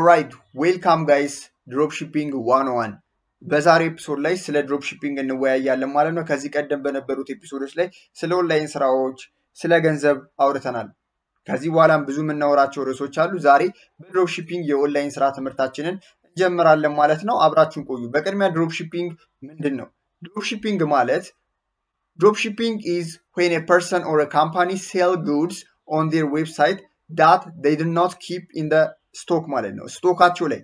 ኦልራይት ዌልካም ጋይስ ድሮፕ ሺፒንግ ዋን ዋን በዛሬ ኤፒሶድ ላይ ስለ ድሮፕ ሺፒንግ እንወያያለን ማለት ነው። ከዚህ ቀደም በነበሩት ኤፒሶዶች ላይ ስለ ኦንላይን ስራዎች፣ ስለ ገንዘብ አውርተናል። ከዚህ በኋላም ብዙ የምናወራቸው ርዕሶች አሉ። ዛሬ በድሮፕ ሺፒንግ የኦንላይን ስራ ትምህርታችንን እንጀምራለን ማለት ነው። አብራችሁን ቆዩ። በቅድሚያ ድሮፕ ሺፒንግ ምንድን ነው? ድሮፕ ሺፒንግ ማለት ድሮፕ ሺፒንግ ኢዝ ዌን ኤ ፐርሰን ኦር ካምፓኒ ሴል ጉድስ ኦን ዌብሳይት ዳት ዴይ ድ ኖት ኪፕ ኢን ስቶክ ማለት ነው። ስቶካቸው ላይ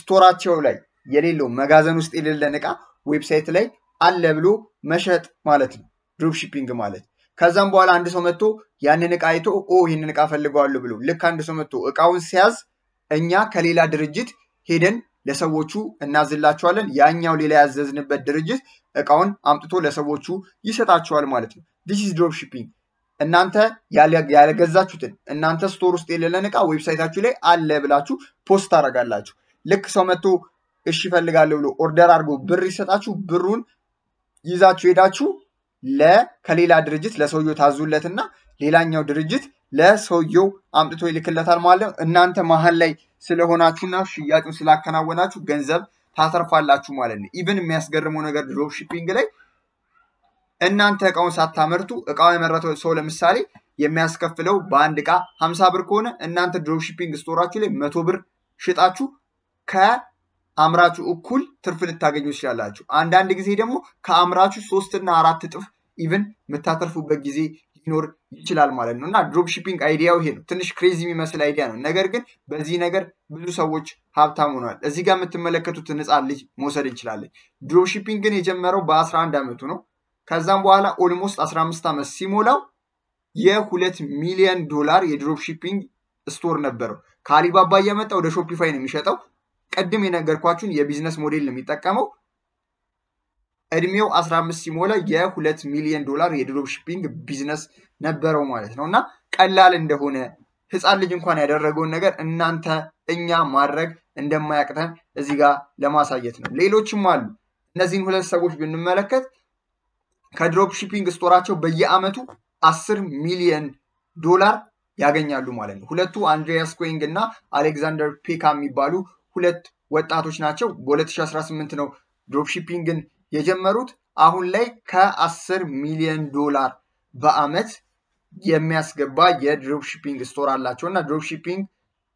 ስቶራቸው ላይ የሌለው መጋዘን ውስጥ የሌለን እቃ ዌብሳይት ላይ አለ ብሎ መሸጥ ማለት ነው ድሮፕ ሺፒንግ ማለት። ከዛም በኋላ አንድ ሰው መጥቶ ያንን እቃ አይቶ ኦ ይህንን እቃ ፈልገዋለሁ ብሎ ልክ አንድ ሰው መጥቶ እቃውን ሲያዝ እኛ ከሌላ ድርጅት ሄደን ለሰዎቹ እናዝላቸዋለን። ያኛው ሌላ ያዘዝንበት ድርጅት እቃውን አምጥቶ ለሰዎቹ ይሰጣቸዋል ማለት ነው። ዲስ ኢዝ ድሮፕ ሺፒንግ። እናንተ ያልገዛችሁትን እናንተ ስቶር ውስጥ የሌለን እቃ ዌብሳይታችሁ ላይ አለ ብላችሁ ፖስት ታደርጋላችሁ። ልክ ሰው መጥቶ እሺ ይፈልጋለሁ ብሎ ኦርደር አድርጎ ብር ይሰጣችሁ። ብሩን ይዛችሁ ሄዳችሁ ከሌላ ድርጅት ለሰውየው ታዙለትና ሌላኛው ድርጅት ለሰውየው አምጥቶ ይልክለታል ማለት ነው። እናንተ መሀል ላይ ስለሆናችሁና ሽያጩን ስላከናወናችሁ ገንዘብ ታተርፋላችሁ ማለት ነው። ኢቭን የሚያስገርመው ነገር ድሮፕ ሺፒንግ ላይ እናንተ እቃውን ሳታመርቱ እቃው የመረተው ሰው ለምሳሌ የሚያስከፍለው በአንድ እቃ ሀምሳ ብር ከሆነ እናንተ ድሮ ሺፒንግ ስቶራችሁ ላይ መቶ ብር ሽጣችሁ ከአምራቹ እኩል ትርፍ ልታገኙ ትችላላችሁ። አንዳንድ ጊዜ ደግሞ ከአምራቹ ሶስትና አራት እጥፍ ኢቭን የምታተርፉበት ጊዜ ሊኖር ይችላል ማለት ነው። እና ድሮፕ ሺፒንግ አይዲያው ይሄ ነው። ትንሽ ክሬዚ የሚመስል አይዲያ ነው። ነገር ግን በዚህ ነገር ብዙ ሰዎች ሀብታም ሆነዋል። እዚህ ጋር የምትመለከቱት ህፃን ልጅ መውሰድ እንችላለን። ድሮፕ ሺፒንግ ግን የጀመረው በአስራ አንድ ዓመቱ ነው። ከዛም በኋላ ኦልሞስት 15 ዓመት ሲሞላው የሁለት ሚሊዮን ዶላር የድሮፕ ሺፒንግ ስቶር ነበረው። ከአሊባባ እየመጣ ወደ ሾፒፋይ ነው የሚሸጠው። ቅድም የነገርኳችሁን የቢዝነስ ሞዴል ነው የሚጠቀመው። እድሜው 15 ሲሞላ የሁለት ሚሊዮን ዶላር የድሮፕ ሺፒንግ ቢዝነስ ነበረው ማለት ነው እና ቀላል እንደሆነ ህፃን ልጅ እንኳን ያደረገውን ነገር እናንተ እኛ ማድረግ እንደማያቅተን እዚህ ጋር ለማሳየት ነው። ሌሎችም አሉ። እነዚህን ሁለት ሰዎች ብንመለከት ከድሮፕ ሺፒንግ ስቶራቸው በየአመቱ አስር ሚሊየን ዶላር ያገኛሉ ማለት ነው። ሁለቱ አንድሪያስ ኩንግ እና አሌክዛንደር ፔካ የሚባሉ ሁለት ወጣቶች ናቸው። በ2018 ነው ድሮፕ ሺፒንግን የጀመሩት። አሁን ላይ ከአስር ሚሊየን ሚሊዮን ዶላር በአመት የሚያስገባ የድሮፕ ሺፒንግ ስቶር አላቸው እና ድሮፕ ሺፒንግ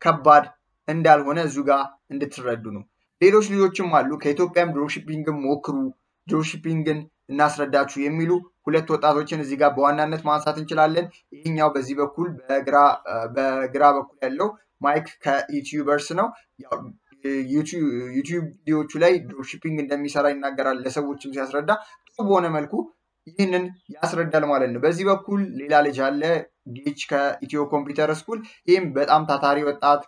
ከባድ እንዳልሆነ እዙ ጋር እንድትረዱ ነው። ሌሎች ልጆችም አሉ። ከኢትዮጵያም ድሮፕ ሺፒንግን ሞክሩ፣ ድሮፕ ሺፒንግን እናስረዳችሁ የሚሉ ሁለት ወጣቶችን እዚህ ጋር በዋናነት ማንሳት እንችላለን። ይህኛው በዚህ በኩል በግራ በኩል ያለው ማይክ ከዩቲዩበርስ ነው። ዩቲዩብ ቪዲዮቹ ላይ ድሮፕሺፒንግ እንደሚሰራ ይናገራል። ለሰዎችም ሲያስረዳ ጥሩ በሆነ መልኩ ይህንን ያስረዳል ማለት ነው። በዚህ በኩል ሌላ ልጅ አለ ጌች ከኢትዮ ኮምፒውተር ስኩል። ይህም በጣም ታታሪ ወጣት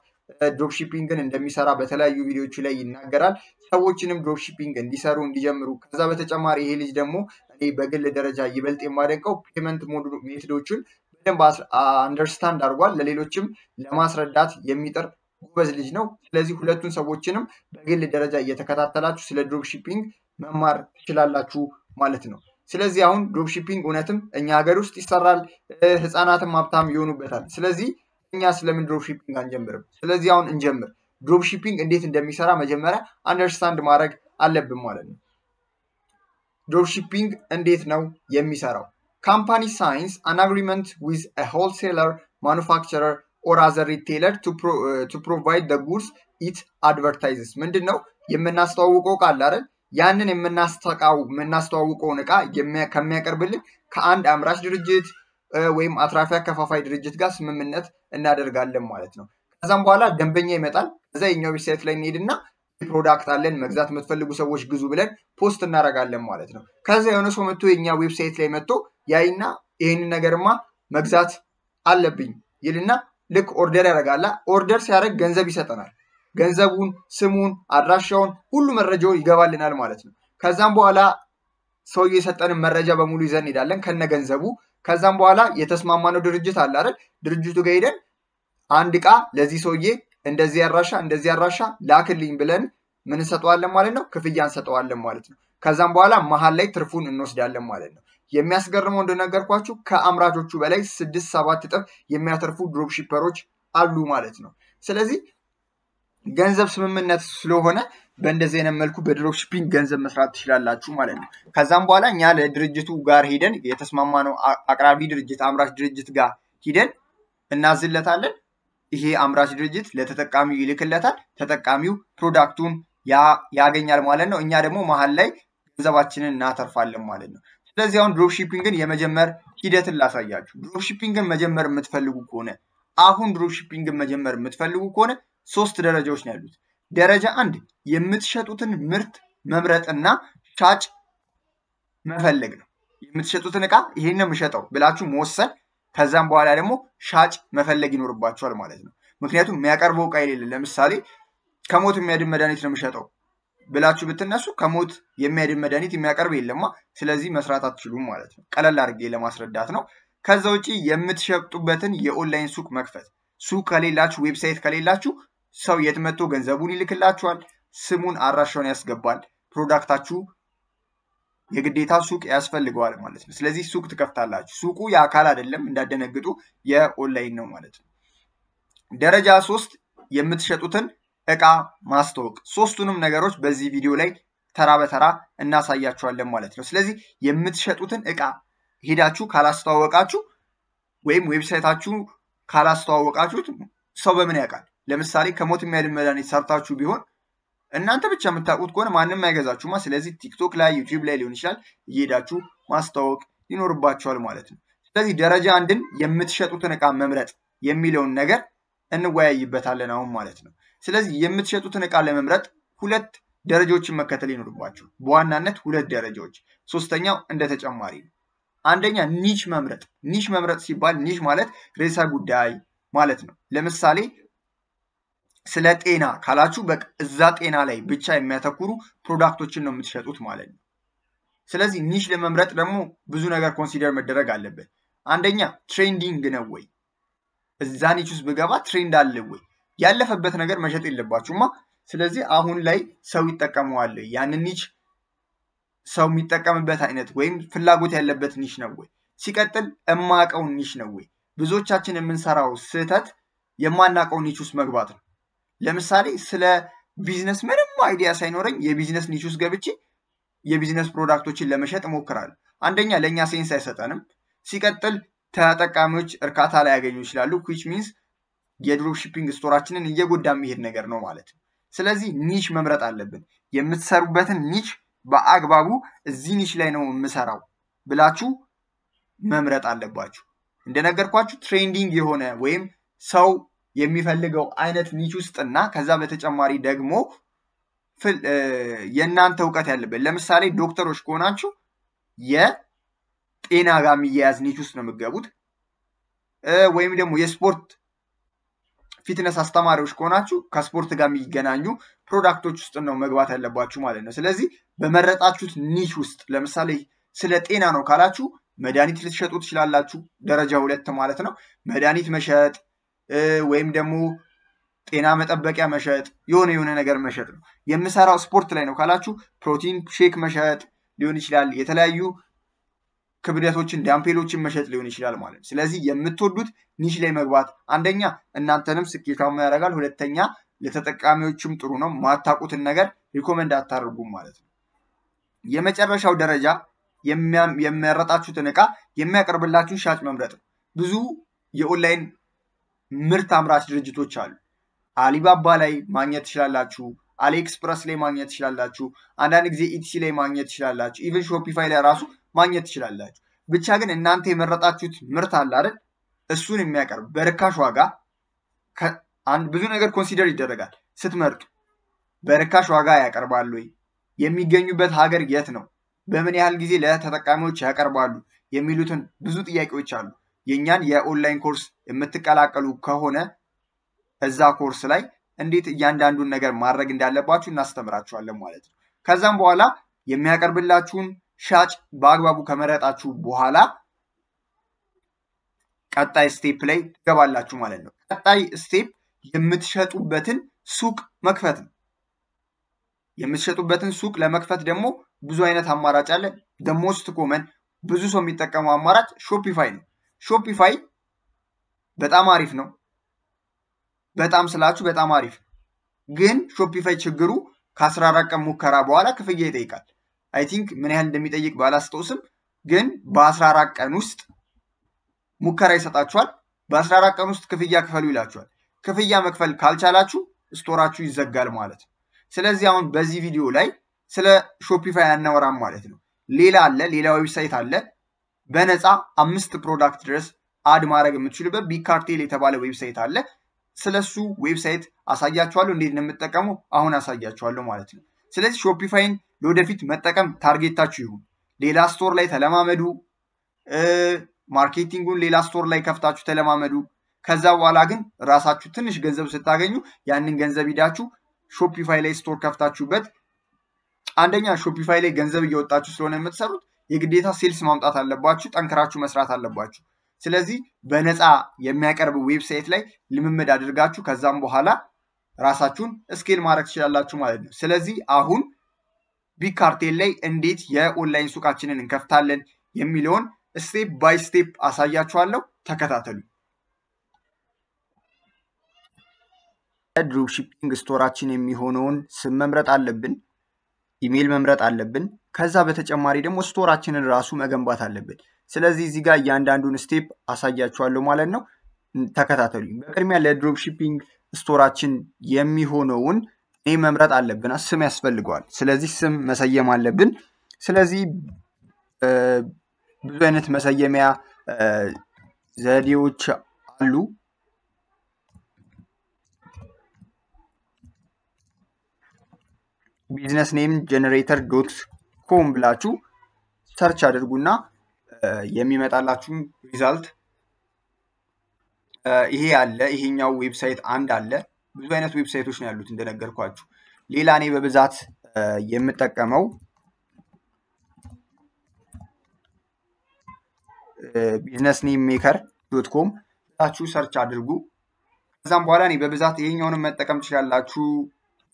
ድሮፕሺፒንግን እንደሚሰራ በተለያዩ ቪዲዮቹ ላይ ይናገራል። ሰዎችንም ድሮፕሺፒንግ እንዲሰሩ እንዲጀምሩ ከዛ በተጨማሪ ይሄ ልጅ ደግሞ እኔ በግል ደረጃ ይበልጥ የማደንቀው ፔመንት ሜቶዶችን በደንብ አንደርስታንድ አድርጓል። ለሌሎችም ለማስረዳት የሚጥር ጎበዝ ልጅ ነው። ስለዚህ ሁለቱን ሰዎችንም በግል ደረጃ እየተከታተላችሁ ስለ ድሮፕሺፒንግ መማር ትችላላችሁ ማለት ነው። ስለዚህ አሁን ድሮፕሺፒንግ እውነትም እኛ ሀገር ውስጥ ይሰራል፣ ህፃናትም ሀብታም ይሆኑበታል። ስለዚህ እኛ ስለምን ድሮፕሺፒንግ አንጀምርም? ስለዚህ አሁን እንጀምር። ድሮፕሺፒንግ እንዴት እንደሚሰራ መጀመሪያ አንደርስታንድ ማድረግ አለብን ማለት ነው። ድሮፕሺፒንግ እንዴት ነው የሚሰራው? ካምፓኒ ሳይንስ አን አግሪመንት ዊዝ ሆልሴለር ማኑፋክቸረር ኦር አዘር ሪቴለር ቱ ፕሮቫይድ ደ ጉድስ ኢት አድቨርታይዝስ ምንድን ነው የምናስተዋውቀው ቃል አይደል? ያንን የምናስተቃው የምናስተዋውቀውን እቃ ከሚያቀርብልን ከአንድ አምራች ድርጅት uh, ወይም አትራፊ አከፋፋይ ድርጅት ጋር ስምምነት እናደርጋለን ማለት ነው። ከዛም በኋላ ደንበኛ ይመጣል። ከዛ የኛው ዌብሳይት ላይ እንሄድና ፕሮዳክት አለን መግዛት የምትፈልጉ ሰዎች ግዙ ብለን ፖስት እናደርጋለን ማለት ነው። ከዛ የሆነ ሰው መጥቶ የኛ ዌብሳይት ላይ መጥቶ ያይና ይህንን ነገርማ መግዛት አለብኝ ይልና ልክ ኦርደር ያደርጋላ። ኦርደር ሲያደርግ ገንዘብ ይሰጠናል። ገንዘቡን፣ ስሙን፣ አድራሻውን ሁሉ መረጃውን ይገባልናል ማለት ነው። ከዛም በኋላ ሰውየ የሰጠንን መረጃ በሙሉ ይዘን እንሄዳለን ከነ ገንዘቡ። ከዛም በኋላ የተስማማነው ድርጅት አለ አይደል? ድርጅቱ ጋር ሄደን አንድ ቃ ለዚህ ሰውዬ እንደዚህ አድራሻ እንደዚህ አድራሻ ላክልኝ ብለን ምን እንሰጠዋለን ማለት ነው፣ ክፍያ እንሰጠዋለን ማለት ነው። ከዛም በኋላ መሀል ላይ ትርፉን እንወስዳለን ማለት ነው። የሚያስገርመው እንደነገርኳችሁ ከአምራቾቹ በላይ ስድስት ሰባት እጥፍ የሚያተርፉ ድሮፕሺፐሮች አሉ ማለት ነው። ስለዚህ ገንዘብ ስምምነት ስለሆነ በእንደዚህ አይነት መልኩ በድሮፕሺፒንግ ገንዘብ መስራት ትችላላችሁ ማለት ነው። ከዛም በኋላ እኛ ለድርጅቱ ጋር የተስማማ የተስማማነው አቅራቢ ድርጅት አምራች ድርጅት ጋር ሂደን እናዝለታለን። ይሄ አምራች ድርጅት ለተጠቃሚው ይልክለታል። ተጠቃሚው ፕሮዳክቱን ያገኛል ማለት ነው። እኛ ደግሞ መሀል ላይ ገንዘባችንን እናተርፋለን ማለት ነው። ስለዚህ አሁን ድሮፕሺፒንግን የመጀመር ሂደትን ላሳያችሁ። ድሮፕሺፒንግን መጀመር የምትፈልጉ ከሆነ አሁን ድሮፕሺፒንግን መጀመር የምትፈልጉ ከሆነ ሶስት ደረጃዎች ነው ያሉት። ደረጃ አንድ የምትሸጡትን ምርት መምረጥና ሻጭ መፈለግ ነው። የምትሸጡትን እቃ ይሄን ነው የምሸጠው ብላችሁ መወሰን ከዛም በኋላ ደግሞ ሻጭ መፈለግ ይኖርባቸዋል ማለት ነው። ምክንያቱም የሚያቀርበው እቃ የሌለ ለምሳሌ ከሞት የሚያድን መድኃኒት ነው የሚሸጠው ብላችሁ ብትነሱ ከሞት የሚያድን መድኃኒት የሚያቀርብ የለማ። ስለዚህ መስራት አትችሉም ማለት ነው። ቀለል አድርጌ ለማስረዳት ነው። ከዛ ውጪ የምትሸጡበትን የኦንላይን ሱቅ መክፈት። ሱቅ ከሌላችሁ፣ ዌብሳይት ከሌላችሁ ሰው የት መጥቶ ገንዘቡን ይልክላችኋል። ስሙን አድራሻውን ያስገባል። ፕሮዳክታችሁ የግዴታ ሱቅ ያስፈልገዋል ማለት ነው። ስለዚህ ሱቅ ትከፍታላችሁ። ሱቁ የአካል አይደለም እንዳደነግጡ፣ የኦንላይን ነው ማለት ነው። ደረጃ ሶስት የምትሸጡትን እቃ ማስተዋወቅ። ሶስቱንም ነገሮች በዚህ ቪዲዮ ላይ ተራ በተራ እናሳያችኋለን ማለት ነው። ስለዚህ የምትሸጡትን እቃ ሄዳችሁ ካላስተዋወቃችሁ ወይም ዌብሳይታችሁ ካላስተዋወቃችሁት ሰው በምን ያውቃል? ለምሳሌ ከሞት የሚያድን መድኃኒት ሰርታችሁ ቢሆን እናንተ ብቻ የምታውቁት ከሆነ ማንም አይገዛችሁማ። ስለዚህ ቲክቶክ ላይ ዩቲዩብ ላይ ሊሆን ይችላል እየሄዳችሁ ማስተዋወቅ ይኖርባችኋል ማለት ነው። ስለዚህ ደረጃ አንድን የምትሸጡትን እቃ መምረጥ የሚለውን ነገር እንወያይበታለን አሁን ማለት ነው። ስለዚህ የምትሸጡትን እቃ ለመምረጥ ሁለት ደረጃዎችን መከተል ይኖርባችሁ። በዋናነት ሁለት ደረጃዎች፣ ሶስተኛው እንደ ተጨማሪ ነው። አንደኛ ኒች መምረጥ። ኒች መምረጥ ሲባል ኒች ማለት ርዕሰ ጉዳይ ማለት ነው። ለምሳሌ ስለ ጤና ካላችሁ በቃ እዛ ጤና ላይ ብቻ የሚያተኩሩ ፕሮዳክቶችን ነው የምትሸጡት ማለት ነው። ስለዚህ ኒሽ ለመምረጥ ደግሞ ብዙ ነገር ኮንሲደር መደረግ አለበት። አንደኛ ትሬንዲንግ ነው ወይ? እዛ ኒች ውስጥ ብገባ ትሬንድ አለ ወይ? ያለፈበት ነገር መሸጥ የለባችሁማ። ስለዚህ አሁን ላይ ሰው ይጠቀመዋል፣ ያንን ኒች ሰው የሚጠቀምበት አይነት ወይም ፍላጎት ያለበት ኒሽ ነው ወይ? ሲቀጥል እማቀውን ኒሽ ነው ወይ? ብዙዎቻችን የምንሰራው ስህተት የማናቀው ኒች ውስጥ መግባት ነው። ለምሳሌ ስለ ቢዝነስ ምንም አይዲያ ሳይኖረኝ የቢዝነስ ኒች ውስጥ ገብቼ የቢዝነስ ፕሮዳክቶችን ለመሸጥ እሞክራለሁ። አንደኛ ለእኛ ሴንስ አይሰጠንም። ሲቀጥል ተጠቃሚዎች እርካታ ላይ ያገኙ ይችላሉ። ዊች ሚንስ የድሮፕ ሺፒንግ ስቶራችንን እየጎዳ የሚሄድ ነገር ነው ማለት ነው። ስለዚህ ኒች መምረጥ አለብን። የምትሰሩበትን ኒች በአግባቡ እዚህ ኒች ላይ ነው የምሰራው ብላችሁ መምረጥ አለባችሁ። እንደነገርኳችሁ ትሬንዲንግ የሆነ ወይም ሰው የሚፈልገው አይነት ኒች ውስጥና ከዛ በተጨማሪ ደግሞ የእናንተ እውቀት ያለበት ለምሳሌ ዶክተሮች ከሆናችሁ የጤና ጋር የሚያያዝ ኒች ውስጥ ነው የምገቡት። ወይም ደግሞ የስፖርት ፊትነስ አስተማሪዎች ከሆናችሁ ከስፖርት ጋር የሚገናኙ ፕሮዳክቶች ውስጥ ነው መግባት ያለባችሁ ማለት ነው። ስለዚህ በመረጣችሁት ኒች ውስጥ ለምሳሌ ስለ ጤና ነው ካላችሁ መድኃኒት ልትሸጡ ትችላላችሁ። ደረጃ ሁለት ማለት ነው። መድኃኒት መሸጥ ወይም ደግሞ ጤና መጠበቂያ መሸጥ የሆነ የሆነ ነገር መሸጥ ነው። የምሰራው ስፖርት ላይ ነው ካላችሁ ፕሮቲን ሼክ መሸጥ ሊሆን ይችላል። የተለያዩ ክብደቶችን ዳምፔሎችን መሸጥ ሊሆን ይችላል ማለት ነው። ስለዚህ የምትወዱት ኒሽ ላይ መግባት አንደኛ እናንተንም ስኬታማ ያደርጋል፣ ሁለተኛ ለተጠቃሚዎችም ጥሩ ነው። ማታቁትን ነገር ሪኮመንድ አታደርጉም ማለት ነው። የመጨረሻው ደረጃ የሚያረጣችሁትን እቃ የሚያቀርብላችሁን ሻጭ መምረጥ ነው። ብዙ የኦንላይን ምርት አምራች ድርጅቶች አሉ። አሊባባ ላይ ማግኘት ትችላላችሁ። አሊኤክስፕረስ ላይ ማግኘት ትችላላችሁ። አንዳንድ ጊዜ ኢቲሲ ላይ ማግኘት ትችላላችሁ። ኢቨን ሾፒፋይ ላይ ራሱ ማግኘት ትችላላችሁ። ብቻ ግን እናንተ የመረጣችሁት ምርት አለ አይደል? እሱን የሚያቀርብ በርካሽ ዋጋ ብዙ ነገር ኮንሲደር ይደረጋል ስትመርጡ። በርካሽ ዋጋ ያቀርባሉ ወይ? የሚገኙበት ሀገር የት ነው? በምን ያህል ጊዜ ለተጠቃሚዎች ያቀርባሉ? የሚሉትን ብዙ ጥያቄዎች አሉ። የእኛን የኦንላይን ኮርስ የምትቀላቀሉ ከሆነ እዛ ኮርስ ላይ እንዴት እያንዳንዱን ነገር ማድረግ እንዳለባችሁ እናስተምራችኋለን ማለት ነው። ከዛም በኋላ የሚያቀርብላችሁን ሻጭ በአግባቡ ከመረጣችሁ በኋላ ቀጣይ ስቴፕ ላይ ትገባላችሁ ማለት ነው። ቀጣይ ስቴፕ የምትሸጡበትን ሱቅ መክፈት ነው። የምትሸጡበትን ሱቅ ለመክፈት ደግሞ ብዙ አይነት አማራጭ አለ። ደሞስት ኮመን ብዙ ሰው የሚጠቀመው አማራጭ ሾፒፋይ ነው። ሾፒፋይ በጣም አሪፍ ነው። በጣም ስላችሁ በጣም አሪፍ ግን ሾፒፋይ ችግሩ ከ14 ቀን ሙከራ በኋላ ክፍያ ይጠይቃል። አይ ቲንክ ምን ያህል እንደሚጠይቅ ባላስታውስም ግን በ14 ቀን ውስጥ ሙከራ ይሰጣችኋል። በ14 ቀን ውስጥ ክፍያ ክፈሉ ይላችኋል። ክፍያ መክፈል ካልቻላችሁ ስቶራችሁ ይዘጋል ማለት ነው። ስለዚህ አሁን በዚህ ቪዲዮ ላይ ስለ ሾፒፋይ አናወራም ማለት ነው። ሌላ አለ፣ ሌላ ዌብሳይት አለ። በነፃ አምስት ፕሮዳክት ድረስ አድ ማድረግ የምትችሉበት ቢካርቴል የተባለ ዌብሳይት አለ። ስለሱ ዌብሳይት አሳያችኋለሁ፣ እንዴት እንደምጠቀሙ አሁን አሳያችኋለሁ ማለት ነው። ስለዚህ ሾፒፋይን ለወደፊት መጠቀም ታርጌታችሁ ይሁን። ሌላ ስቶር ላይ ተለማመዱ። ማርኬቲንጉን ሌላ ስቶር ላይ ከፍታችሁ ተለማመዱ። ከዛ በኋላ ግን ራሳችሁ ትንሽ ገንዘብ ስታገኙ ያንን ገንዘብ ሂዳችሁ ሾፒፋይ ላይ ስቶር ከፍታችሁበት አንደኛ ሾፒፋይ ላይ ገንዘብ እየወጣችሁ ስለሆነ የምትሰሩት የግዴታ ሴልስ ማምጣት አለባችሁ፣ ጠንክራችሁ መስራት አለባችሁ። ስለዚህ በነፃ የሚያቀርብ ዌብሳይት ላይ ልምምድ አድርጋችሁ ከዛም በኋላ ራሳችሁን ስኬል ማድረግ ትችላላችሁ ማለት ነው። ስለዚህ አሁን ቢግ ካርቴል ላይ እንዴት የኦንላይን ሱቃችንን እንከፍታለን የሚለውን ስቴፕ ባይ ስቴፕ አሳያችኋለሁ። ተከታተሉ። ድሮፕ ሺፒንግ ስቶራችን የሚሆነውን ስም መምረጥ አለብን። ኢሜይል መምረጥ አለብን። ከዛ በተጨማሪ ደግሞ ስቶራችንን ራሱ መገንባት አለብን። ስለዚህ እዚህ ጋር እያንዳንዱን ስቴፕ አሳያችኋለሁ ማለት ነው። ተከታተሉኝ። በቅድሚያ ለድሮፕ ሺፒንግ ስቶራችን የሚሆነውን እኔ መምረጥ አለብን። ስም ያስፈልገዋል። ስለዚህ ስም መሰየም አለብን። ስለዚህ ብዙ አይነት መሰየሚያ ዘዴዎች አሉ። ቢዝነስ ኔም ጀነሬተር ዶት ኮም ብላችሁ ሰርች አድርጉና የሚመጣላችሁን ሪዛልት ይሄ አለ። ይሄኛው ዌብሳይት አንድ አለ። ብዙ አይነት ዌብሳይቶች ነው ያሉት እንደነገርኳችሁ። ሌላ እኔ በብዛት የምጠቀመው ቢዝነስ ኔም ሜከር ዶት ኮም ብላችሁ ሰርች አድርጉ። ከዛም በኋላ እኔ በብዛት ይሄኛውንም መጠቀም ትችላላችሁ።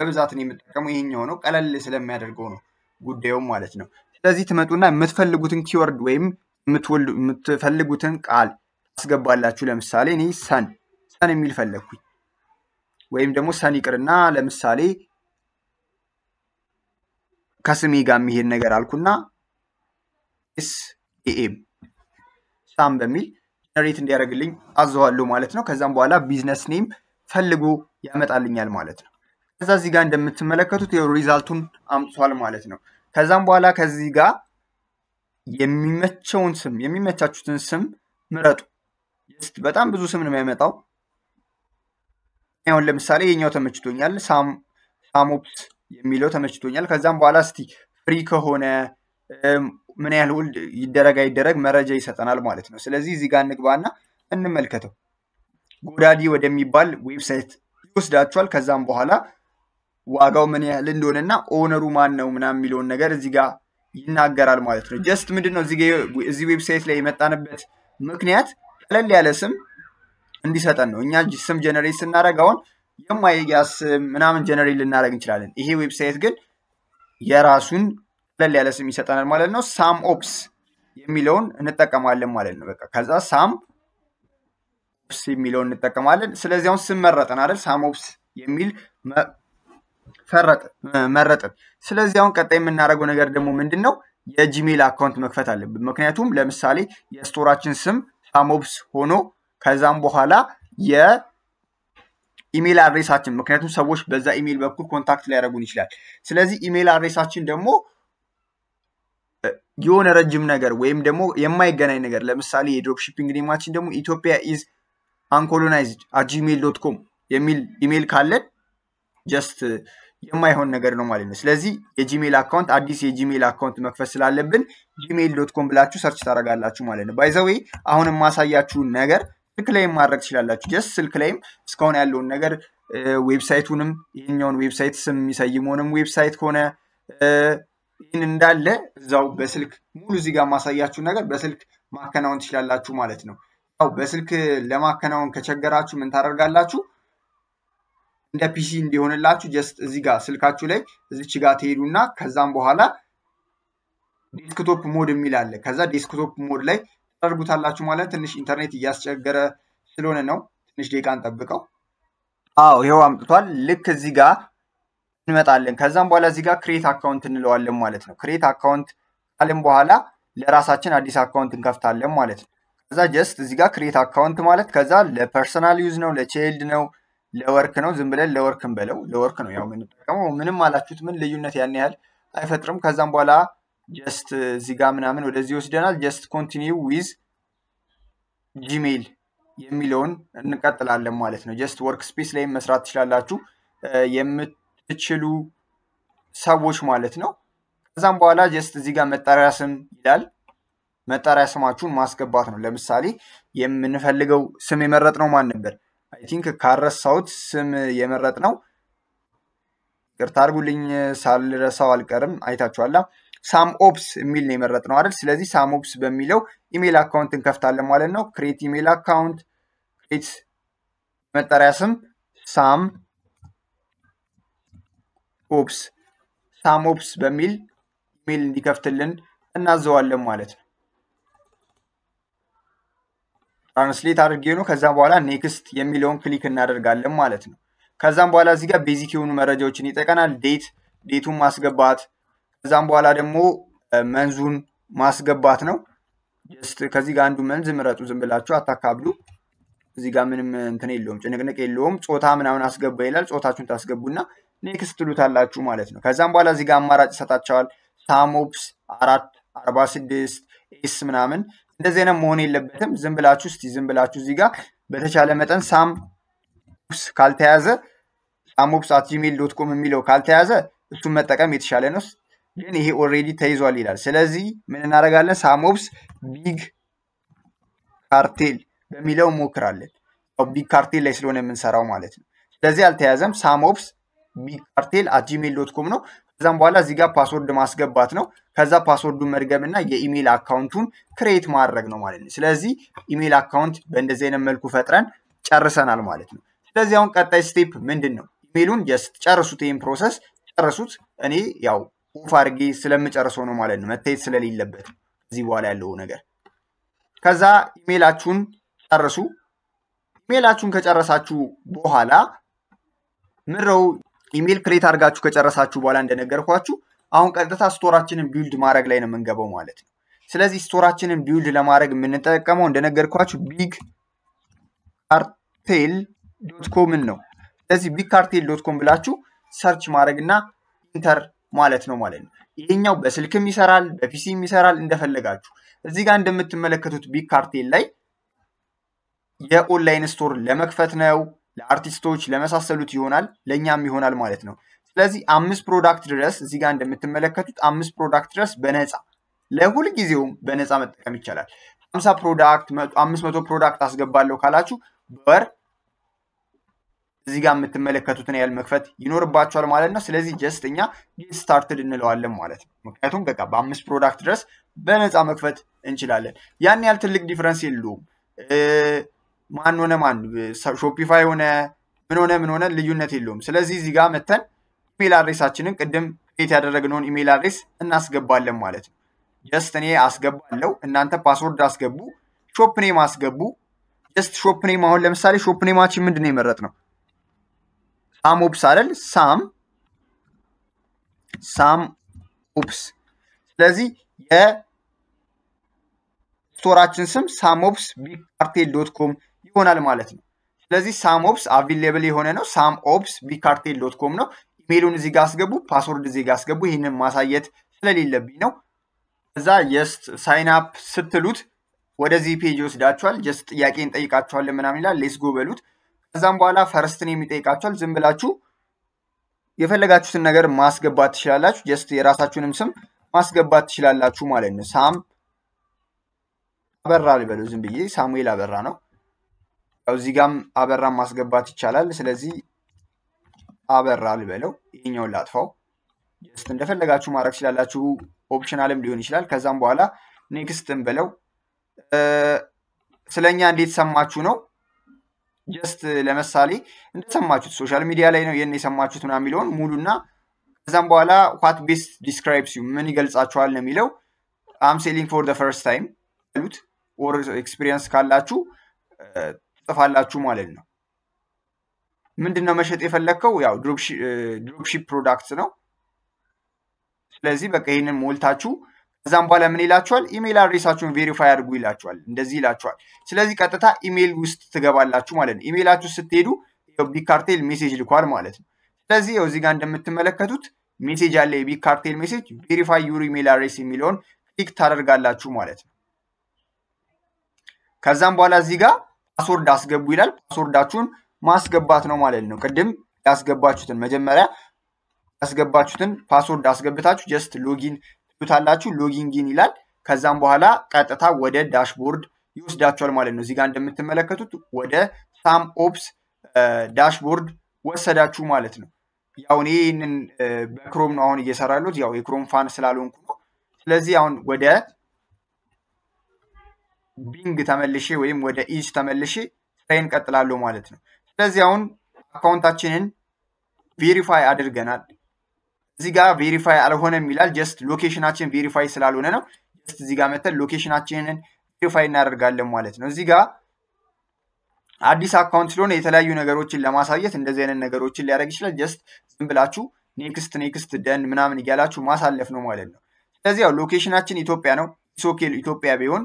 በብዛት ነው የምጠቀመው ይሄኛው ነው፣ ቀለል ስለሚያደርገው ነው። ጉዳዩ ማለት ነው። ስለዚህ ትመጡና የምትፈልጉትን ኪወርድ ወይም የምትፈልጉትን ቃል ታስገባላችሁ። ለምሳሌ እኔ ሰን ሰን የሚል ፈለግኩኝ ወይም ደግሞ ሰን ይቅርና ለምሳሌ ከስሜ ጋር የሚሄድ ነገር አልኩና ኤስ ኤም ሳም በሚል ጀነሬት እንዲያደርግልኝ አዘዋለሁ ማለት ነው። ከዛም በኋላ ቢዝነስ ኔም ፈልጎ ያመጣልኛል ማለት ነው። ከዛ እዚህ ጋር እንደምትመለከቱት ሪዛልቱን አምጥቷል ማለት ነው። ከዛም በኋላ ከዚህ ጋር የሚመቸውን ስም የሚመቻችሁትን ስም ምረጡ። በጣም ብዙ ስም ነው የሚያመጣው። አሁን ለምሳሌ የኛው ተመችቶኛል፣ ሳሞፕስ የሚለው ተመችቶኛል። ከዛም በኋላ እስቲ ፍሪ ከሆነ ምን ያህል ውል ይደረግ አይደረግ መረጃ ይሰጠናል ማለት ነው። ስለዚህ እዚህ ጋር እንግባና እንመልከተው። ጎዳዲ ወደሚባል ዌብሳይት ይወስዳችኋል። ከዛም በኋላ ዋጋው ምን ያህል እንደሆነና ኦነሩ ማን ነው ምናምን የሚለውን ነገር እዚህ ጋር ይናገራል ማለት ነው። ጀስት ምንድን ነው እዚህ ዌብሳይት ላይ የመጣንበት ምክንያት ቀለል ያለ ስም እንዲሰጠን ነው። እኛ ስም ጀነሬት ስናደረግ አሁን የማይያ ስም ምናምን ጀነሬት ልናደረግ እንችላለን። ይሄ ዌብሳይት ግን የራሱን ቀለል ያለ ስም ይሰጠናል ማለት ነው። ሳም ኦፕስ የሚለውን እንጠቀማለን ማለት ነው። በቃ ከዛ ሳም ኦፕስ የሚለውን እንጠቀማለን። ስለዚህ አሁን ስም መረጠን አይደል? ሳም ኦፕስ የሚል መረጥን። ስለዚህ አሁን ቀጣይ የምናደርገው ነገር ደግሞ ምንድን ነው? የጂሜል አካውንት መክፈት አለብን። ምክንያቱም ለምሳሌ የስቶራችን ስም ሳሞብስ ሆኖ ከዛም በኋላ የኢሜል አድሬሳችን ምክንያቱም ሰዎች በዛ ኢሜል በኩል ኮንታክት ሊያደርጉን ይችላል። ስለዚህ ኢሜል አድሬሳችን ደግሞ የሆነ ረጅም ነገር ወይም ደግሞ የማይገናኝ ነገር ለምሳሌ የድሮፕ ሺፒንግ ኔማችን ደግሞ ኢትዮጵያ ኢዝ አንኮሎናይዝድ አት ጂሜል ዶት ኮም የሚል ኢሜል ካለን ጀስት የማይሆን ነገር ነው ማለት ነው። ስለዚህ የጂሜል አካውንት አዲስ የጂሜል አካውንት መክፈት ስላለብን ጂሜል ዶት ኮም ብላችሁ ሰርች ታደርጋላችሁ ማለት ነው። ባይዘዌ አሁን የማሳያችሁን ነገር ስልክ ላይም ማድረግ ትችላላችሁ። ጀስት ስልክ ላይም እስካሁን ያለውን ነገር ዌብሳይቱንም ይህኛውን ዌብሳይት ስም የሚሰይመውንም ዌብሳይት ከሆነ ይህን እንዳለ እዛው በስልክ ሙሉ እዚህ ጋር ማሳያችሁ ነገር በስልክ ማከናወን ትችላላችሁ ማለት ነው። ያው በስልክ ለማከናወን ከቸገራችሁ ምን ታደርጋላችሁ? እንደ ፒሲ እንዲሆንላችሁ ጀስት እዚህ ጋር ስልካችሁ ላይ እዚች ጋር ትሄዱና ከዛም በኋላ ዴስክቶፕ ሞድ የሚል አለ። ከዛ ዴስክቶፕ ሞድ ላይ ታደርጉታላችሁ ማለት ትንሽ ኢንተርኔት እያስቸገረ ስለሆነ ነው። ትንሽ ደቂቃን ጠብቀው። አዎ ይኸው አምጥቷል። ልክ እዚህ ጋር እንመጣለን። ከዛም በኋላ እዚህ ጋር ክሬት አካውንት እንለዋለን ማለት ነው። ክሬት አካውንት ካልን በኋላ ለራሳችን አዲስ አካውንት እንከፍታለን ማለት ነው። ከዛ ጀስት እዚህ ጋር ክሬት አካውንት ማለት ከዛ ለፐርሰናል ዩዝ ነው፣ ለቻይልድ ነው፣ ለወርክ ነው። ዝም ብለን ለወርክን በለው ለወርክ ነው ያው የምንጠቀመው። ምንም አላችሁት ምን ልዩነት ያን ያህል አይፈጥርም። ከዛም በኋላ ጀስት እዚህ ጋር ምናምን ወደዚህ ይወስደናል ጀስት ኮንቲኒው ዊዝ ጂሜይል የሚለውን እንቀጥላለን ማለት ነው። ጀስት ወርክ ስፔስ ላይ መስራት ትችላላችሁ የምትችሉ ሰዎች ማለት ነው። ከዛም በኋላ ጀስት እዚህ ጋር መጠሪያ ስም ይላል። መጠሪያ ስማችሁን ማስገባት ነው። ለምሳሌ የምንፈልገው ስም የመረጥ ነው ማን ነበር? አይ ቲንክ ካረሳሁት ስም የመረጥ ነው። ቅርታ አድርጉልኝ ሳልረሳው አልቀርም። አይታችኋላ። ሳም ኦፕስ የሚል ነው የመረጥ ነው አይደል? ስለዚህ ሳም ኦፕስ በሚለው ኢሜል አካውንት እንከፍታለን ማለት ነው። ክሬት ኢሜል አካውንት፣ ክሬት መጠሪያ ስም ሳም ኦፕስ ሳም ኦፕስ በሚል ኢሜል እንዲከፍትልን እናዘዋለን ማለት ነው። ትራንስሌት አድርጌ ነው። ከዛም በኋላ ኔክስት የሚለውን ክሊክ እናደርጋለን ማለት ነው። ከዛም በኋላ እዚህ ጋር ቤዚክ የሆኑ መረጃዎችን ይጠቀናል። ዴት ዴቱን ማስገባት፣ ከዛም በኋላ ደግሞ መንዙን ማስገባት ነው። ጀስት ከዚህ ጋር አንዱ መንዝ ምረጡ፣ ዝም ብላችሁ አታካብሉ። እዚህ ጋር ምንም እንትን የለውም፣ ጭንቅንቅ የለውም። ጾታ ምናምን አስገባ ይላል። ጾታችሁን ታስገቡና ኔክስት ትሉታላችሁ ማለት ነው። ከዛም በኋላ እዚህ ጋር አማራጭ ይሰጣቸዋል። ሳሞፕስ አራት አርባ ስድስት ኤስ ምናምን እንደዚህ አይነት መሆን የለበትም። ዝም ብላችሁ እስቲ ዝም ብላችሁ እዚህ ጋር በተቻለ መጠን ሳም ኦፕስ ካልተያዘ ሳም ኦፕስ አት ጂሜል ዶት ኮም የሚለው ካልተያዘ እሱን መጠቀም የተሻለ ነው። ግን ይሄ ኦልሬዲ ተይዟል ይላል። ስለዚህ ምን እናደርጋለን? ሳም ኦፕስ ቢግ ካርቴል በሚለው ሞክራለን። ቢግ ካርቴል ላይ ስለሆነ የምንሰራው ማለት ነው። ስለዚህ አልተያዘም። ሳም ኦፕስ ቢግ ካርቴል አት ጂሜል ዶት ኮም ነው። ከዛም በኋላ እዚህ ጋር ፓስወርድ ማስገባት ነው። ከዛ ፓስወርዱን መድገም እና የኢሜይል አካውንቱን ክሬት ማድረግ ነው ማለት ነው። ስለዚህ ኢሜይል አካውንት በእንደዚህ አይነት መልኩ ፈጥረን ጨርሰናል ማለት ነው። ስለዚህ አሁን ቀጣይ ስቴፕ ምንድን ነው? ኢሜይሉን ጀስት ጨርሱት፣ ይህን ፕሮሰስ ጨርሱት። እኔ ያው ኦፍ አድርጌ ስለምጨርሰው ነው ማለት ነው፣ መታየት ስለሌለበት ከዚህ በኋላ ያለው ነገር። ከዛ ኢሜይላችሁን ጨርሱ። ኢሜይላችሁን ከጨረሳችሁ በኋላ ምረው ኢሜል ክሬት አድርጋችሁ ከጨረሳችሁ በኋላ እንደነገርኳችሁ አሁን ቀጥታ ስቶራችንን ቢውልድ ማድረግ ላይ ነው የምንገባው ማለት ነው። ስለዚህ ስቶራችንን ቢውልድ ለማድረግ የምንጠቀመው እንደነገርኳችሁ ቢግ ካርቴል ዶት ኮምን ነው። ስለዚህ ቢግ ካርቴል ዶት ኮም ብላችሁ ሰርች ማድረግና ኢንተር ማለት ነው ማለት ነው። ይሄኛው በስልክም ይሰራል፣ በፒሲም ይሰራል እንደፈለጋችሁ። እዚህ ጋር እንደምትመለከቱት ቢግ ካርቴል ላይ የኦንላይን ስቶር ለመክፈት ነው ለአርቲስቶች ለመሳሰሉት ይሆናል፣ ለእኛም ይሆናል ማለት ነው። ስለዚህ አምስት ፕሮዳክት ድረስ እዚህ ጋር እንደምትመለከቱት አምስት ፕሮዳክት ድረስ በነፃ ለሁል ጊዜውም በነፃ መጠቀም ይቻላል። ሀምሳ ፕሮዳክት አምስት መቶ ፕሮዳክት አስገባለሁ ካላችሁ በወር እዚህ ጋር የምትመለከቱትን ያህል መክፈት ይኖርባቸዋል ማለት ነው። ስለዚህ ጀስት እኛ ጌት ስታርትድ እንለዋለን ማለት ነው። ምክንያቱም በቃ በአምስት ፕሮዳክት ድረስ በነፃ መክፈት እንችላለን። ያን ያህል ትልቅ ዲፍረንስ የለውም። ማን ሆነ ማን ሾፒፋይ ሆነ ምን ሆነ ምን ሆነ ልዩነት የለውም። ስለዚህ እዚህ ጋር መተን ኢሜል አድሬሳችንን ቅድም ቤት ያደረግነውን ኢሜል አድሬስ እናስገባለን ማለት ነው። ጀስት እኔ አስገባለሁ፣ እናንተ ፓስወርድ አስገቡ፣ ሾፕ ኔም አስገቡ። ጀስት ሾፕ ኔም አሁን ለምሳሌ ሾፕ ኔማችን ምንድን ነው የመረጥ ነው? ሳም ኦፕስ አይደል? ሳም ሳም ኦፕስ። ስለዚህ የስቶራችን ስም ሳም ኦፕስ ቢግ ካርቴል ዶት ኮም ይሆናል ማለት ነው። ስለዚህ ሳም ኦፕስ አቪሌብል የሆነ ነው። ሳም ኦፕስ ቢካርቴል ዶት ኮም ነው። ኢሜሉን እዚህ ጋር አስገቡ፣ ፓስወርድ እዚህ ጋር አስገቡ። ይህንን ማሳየት ስለሌለብኝ ነው። እዛ የስት ሳይን አፕ ስትሉት ወደዚህ ፔጅ ይወስዳችኋል። ጀስት ጥያቄ እንጠይቃችኋለን ምናምን ይላል። ሌስ በሉት። ከዛም በኋላ ፈርስትን የሚጠይቃችኋል። ዝም ብላችሁ የፈለጋችሁትን ነገር ማስገባት ትችላላችሁ። ጀስት የራሳችሁንም ስም ማስገባት ትችላላችሁ ማለት ነው። ሳም አበራ ልበለው፣ ዝም ብዬ ሳሙኤል አበራ ነው። ያው እዚህ ጋም አበራ ማስገባት ይቻላል። ስለዚህ አበራ ልበለው፣ ይሄኛውን ላጥፋው። ጀስት እንደፈለጋችሁ ማድረግ ችላላችሁ ኦፕሽናልም ሊሆን ይችላል። ከዛም በኋላ ኔክስትን ብለው ስለኛ እንዴት ሰማችሁ ነው። ጀስት ለምሳሌ እንደሰማችሁት ሶሻል ሚዲያ ላይ ነው ይህን የሰማችሁት ምናምን የሚለውን ሙሉና ከዛም በኋላ ዋት ቤስት ዲስክራይብስ ዩ ምን ይገልጻችኋል ነው የሚለው አም ሴሊንግ ፎር ደ ፈርስት ታይም ሉት ኦር ኤክስፒሪየንስ ካላችሁ ትጽፋላችሁ ማለት ነው። ምንድነው ነው መሸጥ የፈለግከው? ያው ድሮፕሺፕ ፕሮዳክት ነው። ስለዚህ በቃ ይህንን ሞልታችሁ ከዛም በኋላ ምን ይላችኋል? ኢሜይል አድሬሳችሁን ቬሪፋይ አድርጉ ይላችኋል። እንደዚህ ይላችኋል። ስለዚህ ቀጥታ ኢሜይል ውስጥ ትገባላችሁ ማለት ነው። ኢሜይላችሁ ስትሄዱ የቢግ ካርቴል ሜሴጅ ልኳል ማለት ነው። ስለዚህ ያው እዚህ ጋር እንደምትመለከቱት ሜሴጅ አለ። የቢግ ካርቴል ሜሴጅ ቬሪፋይ ዩር ኢሜይል አድሬስ የሚለውን ክሊክ ታደርጋላችሁ ማለት ነው። ከዛም በኋላ እዚህ ጋር ፓስወርድ አስገቡ ይላል። ፓስወርዳችሁን ማስገባት ነው ማለት ነው። ቅድም ያስገባችሁትን መጀመሪያ ያስገባችሁትን ፓስወርድ አስገብታችሁ ጀስት ሎጊን ትሉታላችሁ። ሎጊን ጊን ይላል። ከዛም በኋላ ቀጥታ ወደ ዳሽቦርድ ይወስዳችኋል ማለት ነው። እዚጋ እንደምትመለከቱት ወደ ሳም ኦፕስ ዳሽቦርድ ወሰዳችሁ ማለት ነው። ያው እኔ ይህንን በክሮም ነው አሁን እየሰራ ያው የክሮም ፋን ስላልሆንኩ ነው። ስለዚህ አሁን ወደ ቢንግ ተመልሼ ወይም ወደ ኢች ተመልሼ ስራዬን ቀጥላለሁ ማለት ነው። ስለዚህ አሁን አካውንታችንን ቬሪፋይ አድርገናል። እዚህ ጋር ቬሪፋይ አልሆነም ይላል። ጀስት ሎኬሽናችን ቬሪፋይ ስላልሆነ ነው። ጀስት እዚህ ጋር መተን ሎኬሽናችንን ቬሪፋይ እናደርጋለን ማለት ነው። እዚህ ጋር አዲስ አካውንት ስለሆነ የተለያዩ ነገሮችን ለማሳየት እንደዚህ አይነት ነገሮችን ሊያደርግ ይችላል። ጀስት ዝም ብላችሁ ኔክስት ኔክስት ደን ምናምን እያላችሁ ማሳለፍ ነው ማለት ነው። ስለዚህ ያው ሎኬሽናችን ኢትዮጵያ ነው። ኢሶኬል ኢትዮጵያ ቢሆን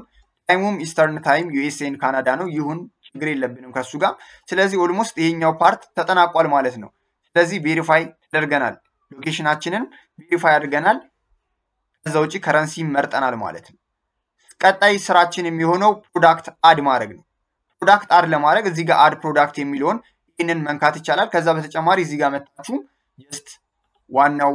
ታይሙም ኢስተርን ታይም ዩኤስኤን ካናዳ ነው። ይሁን ችግር የለብንም ከሱ ጋር። ስለዚህ ኦልሞስት ይሄኛው ፓርት ተጠናቋል ማለት ነው። ስለዚህ ቬሪፋይ ተደርገናል፣ ሎኬሽናችንን ቬሪፋይ አድርገናል። ከዛ ውጭ ከረንሲ መርጠናል ማለት ነው። ቀጣይ ስራችን የሚሆነው ፕሮዳክት አድ ማድረግ ነው። ፕሮዳክት አድ ለማድረግ እዚህ ጋር አድ ፕሮዳክት የሚለውን ይህንን መንካት ይቻላል። ከዛ በተጨማሪ እዚህ ጋር መታችሁ ጀስት ዋናው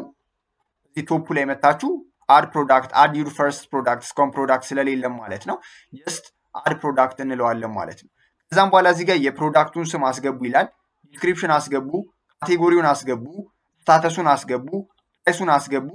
እዚህ ቶፑ ላይ መታችሁ አድ ፕሮዳክት አድ ዩር ፈርስት ፕሮዳክት እስካሁን ፕሮዳክት ስለሌለም ማለት ነው ጀስት አድ ፕሮዳክት እንለዋለን ማለት ነው። ከዛም በኋላ እዚህ ጋር የፕሮዳክቱን ስም አስገቡ ይላል። ዲስክሪፕሽን አስገቡ፣ ካቴጎሪውን አስገቡ፣ ስታተሱን አስገቡ፣ ፕራይሱን አስገቡ፣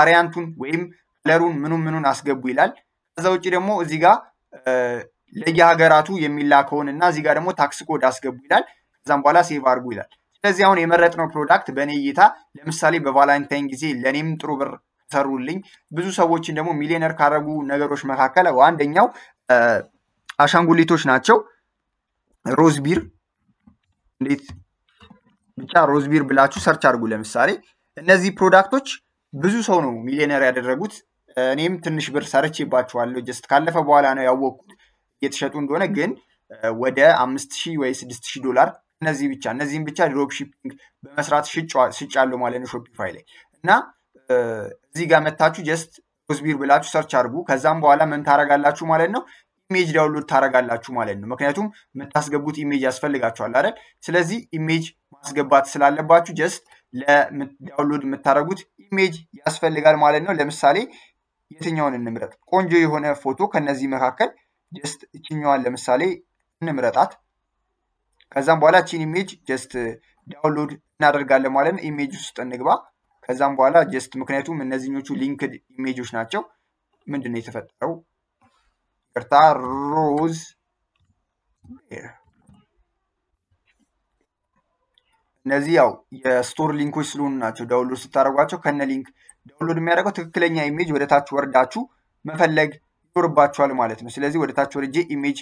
ቫሪያንቱን ወይም ከለሩን ምኑን ምኑን አስገቡ ይላል። ከዛ ውጭ ደግሞ እዚህ ጋር uh, ለየሀገራቱ የሚላከውን እና እዚህ ጋር ደግሞ ታክስ ኮድ አስገቡ ይላል። ከዛም በኋላ ሴቭ አድርጉ ይላል። ስለዚህ አሁን የመረጥነው ፕሮዳክት በእኔ እይታ ለምሳሌ በቫላንታይን ጊዜ ለእኔም ጥሩ ብር ሰሩልኝ። ብዙ ሰዎችን ደግሞ ሚሊዮነር ካረጉ ነገሮች መካከል አንደኛው አሻንጉሊቶች ናቸው። ሮዝቢር እንዴት ብቻ ሮዝቢር ብላችሁ ሰርች አድርጉ። ለምሳሌ እነዚህ ፕሮዳክቶች ብዙ ሰው ነው ሚሊዮነር ያደረጉት። እኔም ትንሽ ብር ሰርቼባችኋለሁ። ጀስት ካለፈ በኋላ ነው ያወቅኩት እየተሸጡ እንደሆነ ግን ወደ አምስት ሺህ ወይ ስድስት ሺህ ዶላር እነዚህ ብቻ እነዚህም ብቻ ድሮፕ ሺፒንግ በመስራት ሽጫ ማለት ነው ሾፒፋይ ላይ እና እዚህ ጋር መታችሁ ጀስት ሮዝቢር ብላችሁ ሰርች አድርጉ። ከዛም በኋላ ምን ታረጋላችሁ ማለት ነው ኢሜጅ ዳውንሎድ ታረጋላችሁ ማለት ነው። ምክንያቱም የምታስገቡት ኢሜጅ ያስፈልጋችኋል አይደል? ስለዚህ ኢሜጅ ማስገባት ስላለባችሁ ጀስት ለዳውንሎድ የምታደረጉት ኢሜጅ ያስፈልጋል ማለት ነው። ለምሳሌ የትኛውን እንምረጥ? ቆንጆ የሆነ ፎቶ ከነዚህ መካከል ጀስት እችኛዋን ለምሳሌ እንምረጣት። ከዛም በኋላ ቺን ኢሜጅ ጀስት ዳውንሎድ እናደርጋለን ማለት ነው። ኢሜጅ ውስጥ እንግባ። ከዛም በኋላ ጀስት ምክንያቱም እነዚህኞቹ ሊንክድ ኢሜጆች ናቸው። ምንድን ነው የተፈጠረው? ቅርታ ሮዝ እነዚህ ያው የስቶር ሊንኮች ስለሆኑ ናቸው። ዳውንሎድ ስታደርጓቸው ከነ ሊንክ ዳውንሎድ የሚያደርገው ትክክለኛ ኢሜጅ ወደ ታች ወርዳችሁ መፈለግ ይኖርባችኋል ማለት ነው። ስለዚህ ወደ ታች ወርጄ ኢሜጅ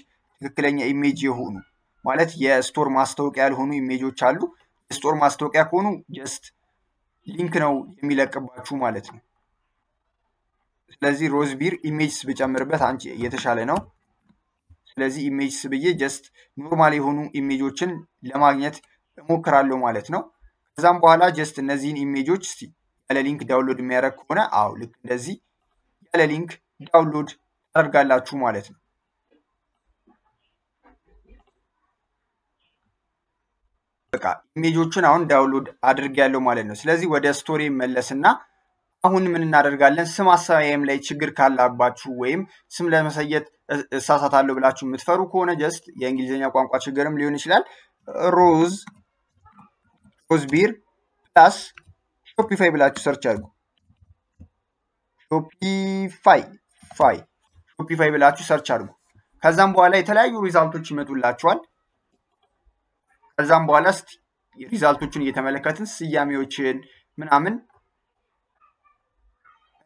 ትክክለኛ ኢሜጅ የሆኑ ማለት የስቶር ማስታወቂያ ያልሆኑ ኢሜጆች አሉ። የስቶር ማስታወቂያ ከሆኑ ጀስት ሊንክ ነው የሚለቅባችሁ ማለት ነው። ስለዚህ ሮዝቢር ኢሜጅስ ብጨምርበት አንቺ የተሻለ ነው። ስለዚህ ኢሜጅስ ብዬ ጀስት ኖርማል የሆኑ ኢሜጆችን ለማግኘት እሞክራለሁ ማለት ነው። ከዛም በኋላ ጀስት እነዚህን ኢሜጆች እስቲ ያለ ሊንክ ዳውንሎድ የሚያደርግ ከሆነ አዎ ልክ እንደዚህ ያለ ሊንክ ዳውንሎድ ታደርጋላችሁ ማለት ነው። በቃ ኢሜጆቹን አሁን ዳውንሎድ አድርግ ያለው ማለት ነው። ስለዚህ ወደ ስቶሪ መለስና አሁን ምን እናደርጋለን? ስም አሰባያየም ላይ ችግር ካላባችሁ ወይም ስም ለመሰየት እሳሳታለሁ ብላችሁ የምትፈሩ ከሆነ ጀስት የእንግሊዝኛ ቋንቋ ችግርም ሊሆን ይችላል። ሮዝ ሮዝ ቢር ፕላስ ሾፒፋይ ብላችሁ ሰርች አድርጉ። ሾፒፋይ ፋይ ሾፒፋይ ብላችሁ ሰርች አድርጉ። ከዛም በኋላ የተለያዩ ሪዛልቶች ይመጡላችኋል። ከዛም በኋላ ስ ሪዛልቶችን እየተመለከትን ስያሜዎችን ምናምን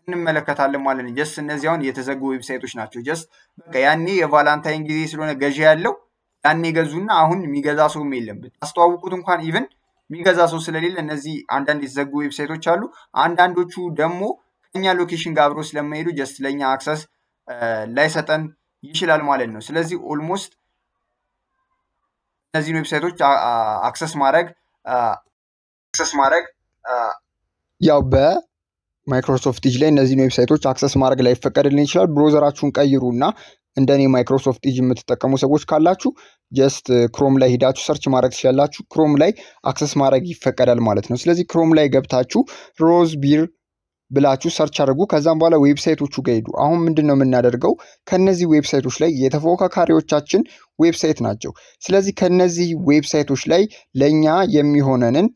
እንመለከታለን ማለት ነው። ጀስት እነዚህ አሁን የተዘጉ ዌብሳይቶች ናቸው። ጀስት በቃ ያኔ የቫላንታይን ጊዜ ስለሆነ ገዢ ያለው ያኔ ገዙና አሁን የሚገዛ ሰውም የለም። ብታስተዋውቁት እንኳን ኢቨን የሚገዛ ሰው ስለሌለ እነዚህ አንዳንድ የተዘጉ ዌብሳይቶች አሉ። አንዳንዶቹ ደግሞ ከኛ ሎኬሽን ጋር አብሮ ስለማይሄዱ ጀስት ለእኛ አክሰስ ላይሰጠን ይችላል ማለት ነው። ስለዚህ ኦልሞስት እነዚህን ዌብሳይቶች አክሰስ ማድረግ አክሰስ ማድረግ ያው በማይክሮሶፍት ኢጅ ላይ እነዚህን ዌብሳይቶች አክሰስ ማድረግ ላይ ይፈቀድልን ይችላል። ብሮዘራችሁን ቀይሩ እና እንደ እኔ ማይክሮሶፍት ኢጅ የምትጠቀሙ ሰዎች ካላችሁ ጀስት ክሮም ላይ ሂዳችሁ ሰርች ማድረግ ትችላላችሁ። ክሮም ላይ አክሰስ ማድረግ ይፈቀዳል ማለት ነው። ስለዚህ ክሮም ላይ ገብታችሁ ሮዝ ቢር ብላችሁ ሰርች አድርጉ። ከዛም በኋላ ዌብሳይቶቹ ጋር ሄዱ። አሁን ምንድን ነው የምናደርገው? ከነዚህ ዌብሳይቶች ላይ የተፎካካሪዎቻችን ዌብሳይት ናቸው። ስለዚህ ከነዚህ ዌብሳይቶች ላይ ለእኛ የሚሆነንን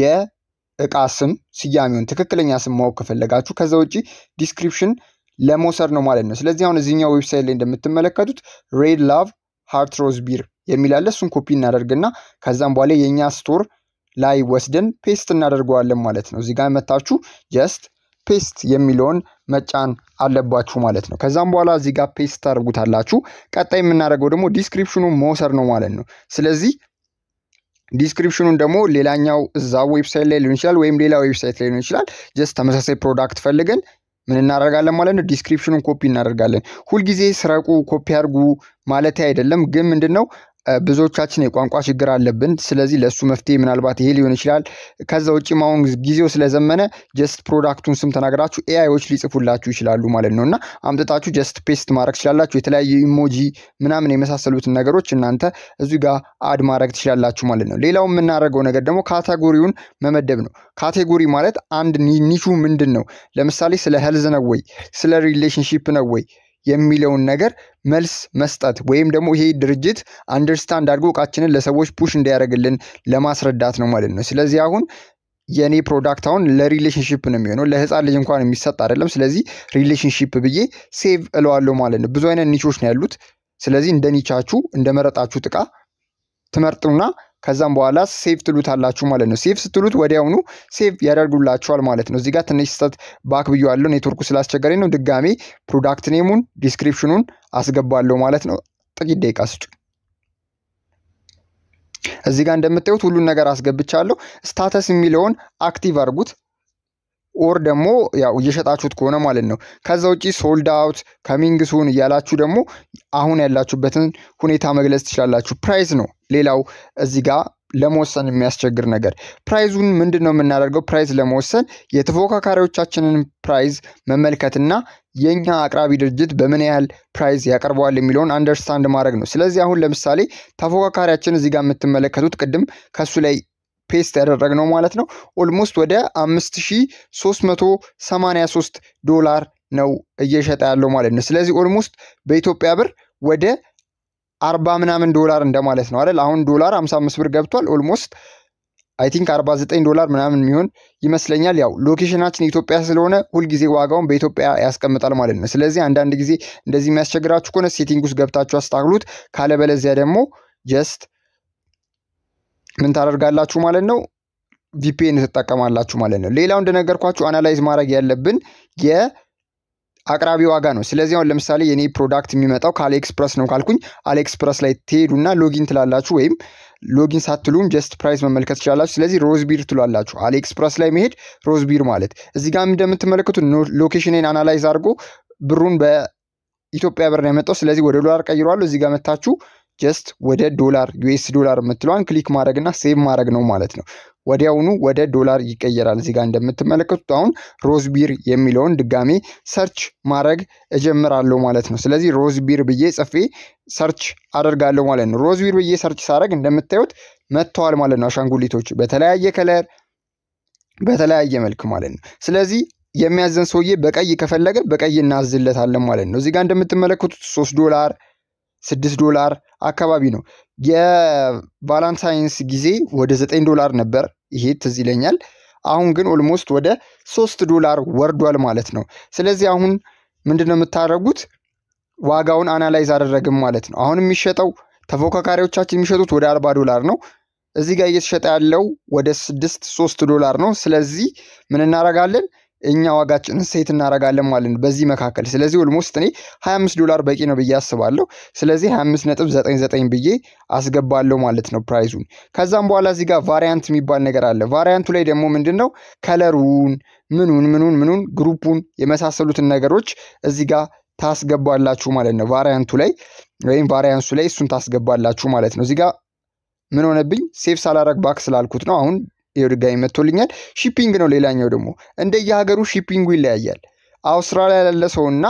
የእቃ ስም ስያሜውን ትክክለኛ ስም ማወቅ ከፈለጋችሁ ከዛ ውጭ ዲስክሪፕሽን ለመውሰድ ነው ማለት ነው። ስለዚህ አሁን እዚኛው ዌብሳይት ላይ እንደምትመለከቱት ሬድ ላቭ ሃርት ሮዝ ቢር የሚላለ እሱን ኮፒ እናደርግና ከዛም በኋላ የእኛ ስቶር ላይ ወስደን ፔስት እናደርገዋለን ማለት ነው። እዚህ ጋር መታችሁ ጀስት ፔስት የሚለውን መጫን አለባችሁ ማለት ነው። ከዛም በኋላ እዚህ ጋር ፔስት ታደርጉታላችሁ። ቀጣይ የምናደርገው ደግሞ ዲስክሪፕሽኑ መውሰድ ነው ማለት ነው። ስለዚህ ዲስክሪፕሽኑን ደግሞ ሌላኛው እዛ ዌብሳይት ላይ ሊሆን ይችላል፣ ወይም ሌላ ዌብሳይት ላይ ሊሆን ይችላል። ጀስት ተመሳሳይ ፕሮዳክት ፈልገን ምን እናደርጋለን ማለት ነው? ዲስክሪፕሽኑን ኮፒ እናደርጋለን። ሁልጊዜ ስረቁ፣ ኮፒ አድርጉ ማለት አይደለም፣ ግን ምንድን ነው ብዙዎቻችን የቋንቋ ችግር አለብን። ስለዚህ ለእሱ መፍትሄ ምናልባት ይሄ ሊሆን ይችላል። ከዛ ውጭ አሁን ጊዜው ስለዘመነ ጀስት ፕሮዳክቱን ስም ተናግራችሁ ኤአይዎች ሊጽፉላችሁ ይችላሉ ማለት ነው እና አምጥታችሁ ጀስት ፔስት ማድረግ ትችላላችሁ። የተለያዩ ኢሞጂ ምናምን የመሳሰሉትን ነገሮች እናንተ እዚ ጋር አድ ማድረግ ትችላላችሁ ማለት ነው። ሌላው የምናደርገው ነገር ደግሞ ካቴጎሪውን መመደብ ነው። ካቴጎሪ ማለት አንድ ኒሹ ምንድን ነው? ለምሳሌ ስለ ሄልዝ ነው ወይ ስለ ሪሌሽንሺፕ ነው ወይ የሚለውን ነገር መልስ መስጠት ወይም ደግሞ ይሄ ድርጅት አንደርስታንድ አድርጎ እቃችንን ለሰዎች ፑሽ እንዲያደርግልን ለማስረዳት ነው ማለት ነው። ስለዚህ አሁን የእኔ ፕሮዳክት አሁን ለሪሌሽንሽፕ ነው የሚሆነው። ለህፃን ልጅ እንኳን የሚሰጥ አይደለም። ስለዚህ ሪሌሽንሽፕ ብዬ ሴቭ እለዋለሁ ማለት ነው። ብዙ አይነት ኒቾች ነው ያሉት። ስለዚህ እንደ ኒቻችሁ እንደ መረጣችሁት ትመርጡና ከዛም በኋላ ሴቭ ትሉታላችሁ ማለት ነው። ሴቭ ስትሉት ወዲያውኑ ሴቭ ያደርጉላችኋል ማለት ነው። እዚጋ ትንሽ ስህተት ባክ ብያለሁ፣ ኔትወርኩ ስላስቸገረኝ ነው። ድጋሜ ፕሮዳክት ኔሙን ዲስክሪፕሽኑን አስገባለሁ ማለት ነው። ጥቂት ደቂቃ ስጡ። እዚህ ጋር እንደምታዩት ሁሉን ነገር አስገብቻለሁ። ስታተስ የሚለውን አክቲቭ አድርጉት። ኦር ደግሞ ያው እየሸጣችሁት ከሆነ ማለት ነው። ከዛ ውጪ ሶልድ አውት ከሚንግ ሱን እያላችሁ ደግሞ አሁን ያላችሁበትን ሁኔታ መግለጽ ትችላላችሁ። ፕራይስ ነው ሌላው እዚህ ጋር ለመወሰን የሚያስቸግር ነገር። ፕራይዙን ምንድን ነው የምናደርገው? ፕራይዝ ለመወሰን የተፎካካሪዎቻችንን ፕራይዝ መመልከትና የእኛ አቅራቢ ድርጅት በምን ያህል ፕራይዝ ያቀርበዋል የሚለውን አንደርስታንድ ማድረግ ነው። ስለዚህ አሁን ለምሳሌ ተፎካካሪያችን እዚህ ጋር የምትመለከቱት ቅድም ከሱ ላይ ፔስት ያደረግነው ማለት ነው። ኦልሞስት ወደ 5383 ዶላር ነው እየሸጠ ያለው ማለት ነው። ስለዚህ ኦልሞስት በኢትዮጵያ ብር ወደ አርባ ምናምን ዶላር እንደማለት ነው አይደል? አሁን ዶላር 55 ብር ገብቷል። ኦልሞስት አይ ቲንክ 49 ዶላር ምናምን የሚሆን ይመስለኛል። ያው ሎኬሽናችን ኢትዮጵያ ስለሆነ ሁልጊዜ ዋጋውን በኢትዮጵያ ያስቀምጣል ማለት ነው። ስለዚህ አንዳንድ ጊዜ እንደዚህ የሚያስቸግራችሁ ከሆነ ሴቲንግ ውስጥ ገብታችሁ አስታግሉት። ካለበለዚያ ደግሞ ጀስት ምን ታደርጋላችሁ ማለት ነው ቪፒኤን ትጠቀማላችሁ ማለት ነው። ሌላው እንደነገርኳችሁ አናላይዝ ማድረግ ያለብን የአቅራቢ ዋጋ ነው። ስለዚህ አሁን ለምሳሌ የኔ ፕሮዳክት የሚመጣው ከአሊኤክስፕረስ ነው ካልኩኝ አሊኤክስፕረስ ላይ ትሄዱና ሎጊን ትላላችሁ ወይም ሎጊን ሳትሉም ጀስት ፕራይስ መመልከት ትችላላችሁ። ስለዚህ ሮዝ ቢር ትሏላችሁ። አሊኤክስፕረስ ላይ መሄድ ሮዝቢር ማለት እዚህ ጋር እንደምትመለከቱት ሎኬሽንን አናላይዝ አድርጎ ብሩን በኢትዮጵያ ብር ነው የመጣው። ስለዚህ ወደ ዶላር ቀይሯለሁ። እዚህ ጋር መታችሁ ጀስት ወደ ዶላር ዩኤስ ዶላር የምትለዋን ክሊክ ማድረግና ሴቭ ማድረግ ነው ማለት ነው። ወዲያውኑ ወደ ዶላር ይቀየራል። እዚህ ጋር እንደምትመለከቱት አሁን ሮዝቢር የሚለውን ድጋሜ ሰርች ማድረግ እጀምራለሁ ማለት ነው። ስለዚህ ሮዝቢር ብዬ ጽፌ ሰርች አደርጋለሁ ማለት ነው። ሮዝቢር ብዬ ሰርች ሳደርግ እንደምታዩት መጥተዋል ማለት ነው። አሻንጉሊቶች በተለያየ ከለር በተለያየ መልክ ማለት ነው። ስለዚህ የሚያዘን ሰውዬ በቀይ ከፈለገ በቀይ እናዝለታለን ማለት ነው። እዚህ ጋር እንደምትመለከቱት ሶስት ዶላር ስድስት ዶላር አካባቢ ነው። የቫላንታይንስ ጊዜ ወደ ዘጠኝ ዶላር ነበር። ይሄ ትዝ ይለኛል። አሁን ግን ኦልሞስት ወደ ሶስት ዶላር ወርዷል ማለት ነው። ስለዚህ አሁን ምንድን ነው የምታደርጉት? ዋጋውን አናላይዝ አደረግም ማለት ነው። አሁን የሚሸጠው ተፎካካሪዎቻችን የሚሸጡት ወደ አርባ ዶላር ነው። እዚህ ጋር እየተሸጠ ያለው ወደ ስድስት ሶስት ዶላር ነው። ስለዚህ ምን እናደርጋለን? እኛ ዋጋችን ሴት እናረጋለን ማለት ነው በዚህ መካከል። ስለዚህ ኦልሞስት እኔ 25 ዶላር በቂ ነው ብዬ አስባለሁ። ስለዚህ 25.99 ብዬ አስገባለሁ ማለት ነው ፕራይዙን። ከዛም በኋላ እዚህ ጋር ቫሪያንት የሚባል ነገር አለ። ቫሪያንቱ ላይ ደግሞ ምንድን ነው ከለሩን፣ ምኑን፣ ምኑን፣ ምኑን ግሩፑን የመሳሰሉትን ነገሮች እዚህ ጋር ታስገባላችሁ ማለት ነው። ቫሪያንቱ ላይ ወይም ቫሪያንሱ ላይ እሱን ታስገባላችሁ ማለት ነው። እዚህ ጋር ምን ሆነብኝ ሴፍ ሳላረግ ባክ ስላልኩት ነው አሁን ድጋሚ መጥቶልኛል። ሺፒንግ ነው። ሌላኛው ደግሞ እንደየሀገሩ ሺፒንጉ ይለያያል። አውስትራሊያ ላለ ሰው እና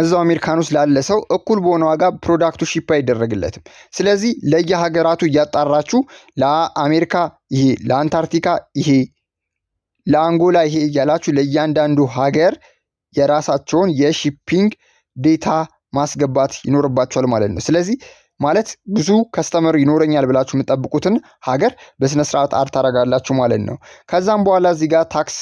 እዛው አሜሪካን ውስጥ ላለ ሰው እኩል በሆነ ዋጋ ፕሮዳክቱ ሺፕ አይደረግለትም። ስለዚህ ለየሀገራቱ እያጣራችሁ ለአሜሪካ ይሄ፣ ለአንታርክቲካ ይሄ፣ ለአንጎላ ይሄ እያላችሁ ለእያንዳንዱ ሀገር የራሳቸውን የሺፒንግ ዴታ ማስገባት ይኖርባቸዋል ማለት ነው። ስለዚህ ማለት ብዙ ከስተመር ይኖረኛል ብላችሁ የምጠብቁትን ሀገር በስነስርዓት አድ ታረጋላችሁ ማለት ነው። ከዛም በኋላ እዚህ ጋር ታክስ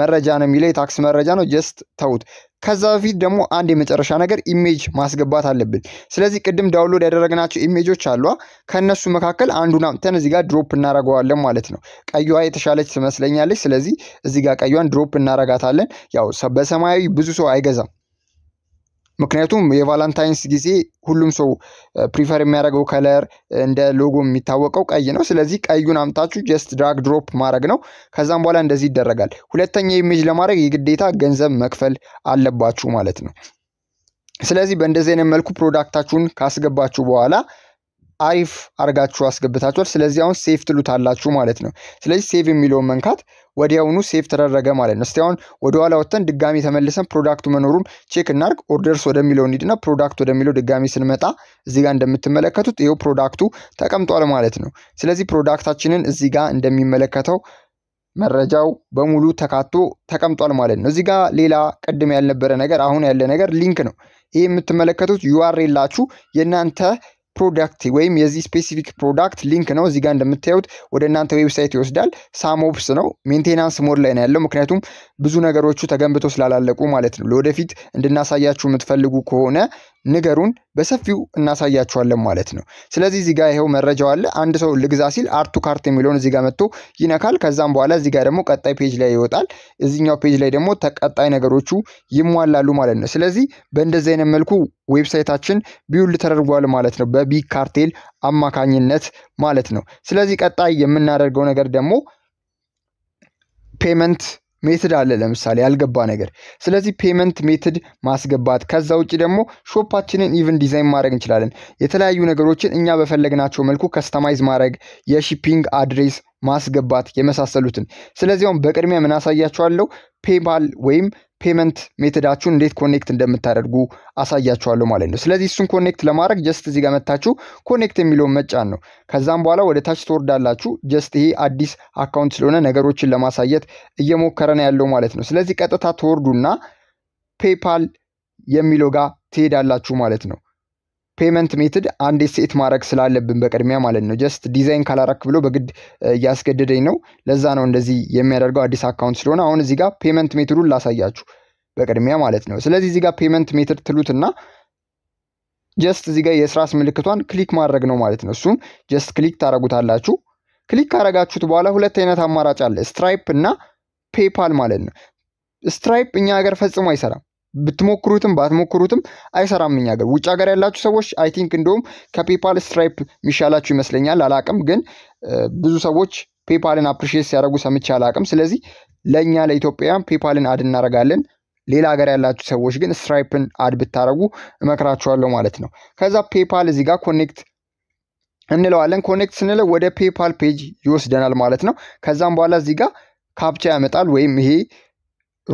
መረጃ ነው የሚለው የታክስ መረጃ ነው። ጀስት ተውት። ከዛ በፊት ደግሞ አንድ የመጨረሻ ነገር ኢሜጅ ማስገባት አለብን። ስለዚህ ቅድም ዳውንሎድ ያደረግናቸው ኢሜጆች አሏ። ከእነሱ መካከል አንዱን አምጥተን እዚህ ጋር ድሮፕ እናረገዋለን ማለት ነው። ቀዩዋ የተሻለች ትመስለኛለች። ስለዚህ እዚህ ጋር ቀይዋን ድሮፕ እናረጋታለን። ያው በሰማያዊ ብዙ ሰው አይገዛም። ምክንያቱም የቫላንታይንስ ጊዜ ሁሉም ሰው ፕሪፈር የሚያደርገው ከለር እንደ ሎጎ የሚታወቀው ቀይ ነው። ስለዚህ ቀዩን አምታችሁ ጀስት ድራግ ድሮፕ ማድረግ ነው። ከዛም በኋላ እንደዚህ ይደረጋል። ሁለተኛ ኢሜጅ ለማድረግ የግዴታ ገንዘብ መክፈል አለባችሁ ማለት ነው። ስለዚህ በእንደዚህ አይነት መልኩ ፕሮዳክታችሁን ካስገባችሁ በኋላ አሪፍ አርጋችሁ አስገብታችኋል። ስለዚህ አሁን ሴቭ ትሉታላችሁ ማለት ነው። ስለዚህ ሴቭ የሚለውን መንካት ወዲያውኑ ሴፍ ተደረገ ማለት ነው። እስቲ አሁን ወደኋላ ወጥተን ድጋሚ ተመልሰን ፕሮዳክቱ መኖሩን ቼክ እናርግ። ኦርደርስ ወደሚለው እንሂድና ፕሮዳክት ወደሚለው ድጋሚ ስንመጣ እዚህ ጋር እንደምትመለከቱት ይኸው ፕሮዳክቱ ተቀምጧል ማለት ነው። ስለዚህ ፕሮዳክታችንን እዚህ ጋር እንደሚመለከተው መረጃው በሙሉ ተካቶ ተቀምጧል ማለት ነው። እዚህ ጋር ሌላ ቅድም ያልነበረ ነገር አሁን ያለ ነገር ሊንክ ነው። ይህ የምትመለከቱት የላችሁ የእናንተ ፕሮዳክት ወይም የዚህ ስፔሲፊክ ፕሮዳክት ሊንክ ነው። እዚህ ጋር እንደምታዩት ወደ እናንተ ዌብሳይት ይወስዳል። ሳሞፕስ ነው። ሜንቴናንስ ሞድ ላይ ነው ያለው፣ ምክንያቱም ብዙ ነገሮቹ ተገንብቶ ስላላለቁ ማለት ነው። ለወደፊት እንድናሳያችሁ የምትፈልጉ ከሆነ ንገሩን በሰፊው እናሳያችኋለን ማለት ነው። ስለዚህ እዚህ ጋር ይኸው መረጃው አለ። አንድ ሰው ልግዛ ሲል አርቱ ካርት የሚለውን እዚህ ጋር መጥቶ ይነካል። ከዛም በኋላ እዚህ ጋር ደግሞ ቀጣይ ፔጅ ላይ ይወጣል። እዚኛው ፔጅ ላይ ደግሞ ተቀጣይ ነገሮቹ ይሟላሉ ማለት ነው። ስለዚህ በእንደዚህ አይነት መልኩ ዌብሳይታችን ቢውል ተደርጓል ማለት ነው፣ በቢግ ካርቴል አማካኝነት ማለት ነው። ስለዚህ ቀጣይ የምናደርገው ነገር ደግሞ ፔመንት ሜትድ አለ ለምሳሌ ያልገባ ነገር። ስለዚህ ፔመንት ሜትድ ማስገባት። ከዛ ውጭ ደግሞ ሾፓችንን ኢቭን ዲዛይን ማድረግ እንችላለን። የተለያዩ ነገሮችን እኛ በፈለግናቸው መልኩ ከስተማይዝ ማድረግ፣ የሺፒንግ አድሬስ ማስገባት የመሳሰሉትን። ስለዚህ አሁን በቅድሚያ ምን አሳያችኋለሁ ፔፓል ወይም ፔመንት ሜተዳችሁን እንዴት ኮኔክት እንደምታደርጉ አሳያችኋለሁ ማለት ነው። ስለዚህ እሱን ኮኔክት ለማድረግ ጀስት እዚህ ጋር መታችሁ ኮኔክት የሚለውን መጫን ነው። ከዛም በኋላ ወደ ታች ትወርዳላችሁ። ጀስት ይሄ አዲስ አካውንት ስለሆነ ነገሮችን ለማሳየት እየሞከረ ነው ያለው ማለት ነው። ስለዚህ ቀጥታ ትወርዱና ፔፓል የሚለው ጋር ትሄዳላችሁ ማለት ነው። ፔመንት ሜትድ አንዲት ሴት ማድረግ ስላለብን በቅድሚያ ማለት ነው። ጀስት ዲዛይን ካላረክ ብሎ በግድ እያስገደደኝ ነው። ለዛ ነው እንደዚህ የሚያደርገው አዲስ አካውንት ስለሆነ። አሁን እዚህ ጋር ፔመንት ሜትዱን ላሳያችሁ በቅድሚያ ማለት ነው። ስለዚህ እዚህ ጋር ፔመንት ሜትድ ትሉትና ጀስት እዚህ ጋር የስራስ ምልክቷን ክሊክ ማድረግ ነው ማለት ነው። እሱም ጀስት ክሊክ ታደረጉታላችሁ። ክሊክ ካረጋችሁት በኋላ ሁለት አይነት አማራጭ አለ፣ ስትራይፕ እና ፔፓል ማለት ነው። ስትራይፕ እኛ ሀገር ፈጽሞ አይሰራም። ብትሞክሩትም ባትሞክሩትም አይሰራም። እኛ ሀገር ውጭ ሀገር ያላችሁ ሰዎች አይ ቲንክ እንደውም ከፔፓል ስትራይፕ የሚሻላችሁ ይመስለኛል። አላቅም ግን ብዙ ሰዎች ፔፓልን አፕሪሺየት ሲያደርጉ ሰምቼ አላቅም። ስለዚህ ለእኛ ለኢትዮጵያውያን ፔፓልን አድ እናደርጋለን። ሌላ ሀገር ያላችሁ ሰዎች ግን ስትራይፕን አድ ብታደርጉ እመክራችኋለሁ ማለት ነው። ከዛ ፔፓል እዚህ ጋር ኮኔክት እንለዋለን። ኮኔክት ስንለው ወደ ፔፓል ፔጅ ይወስደናል ማለት ነው። ከዛም በኋላ እዚህ ጋር ካፕቻ ያመጣል ወይም ይሄ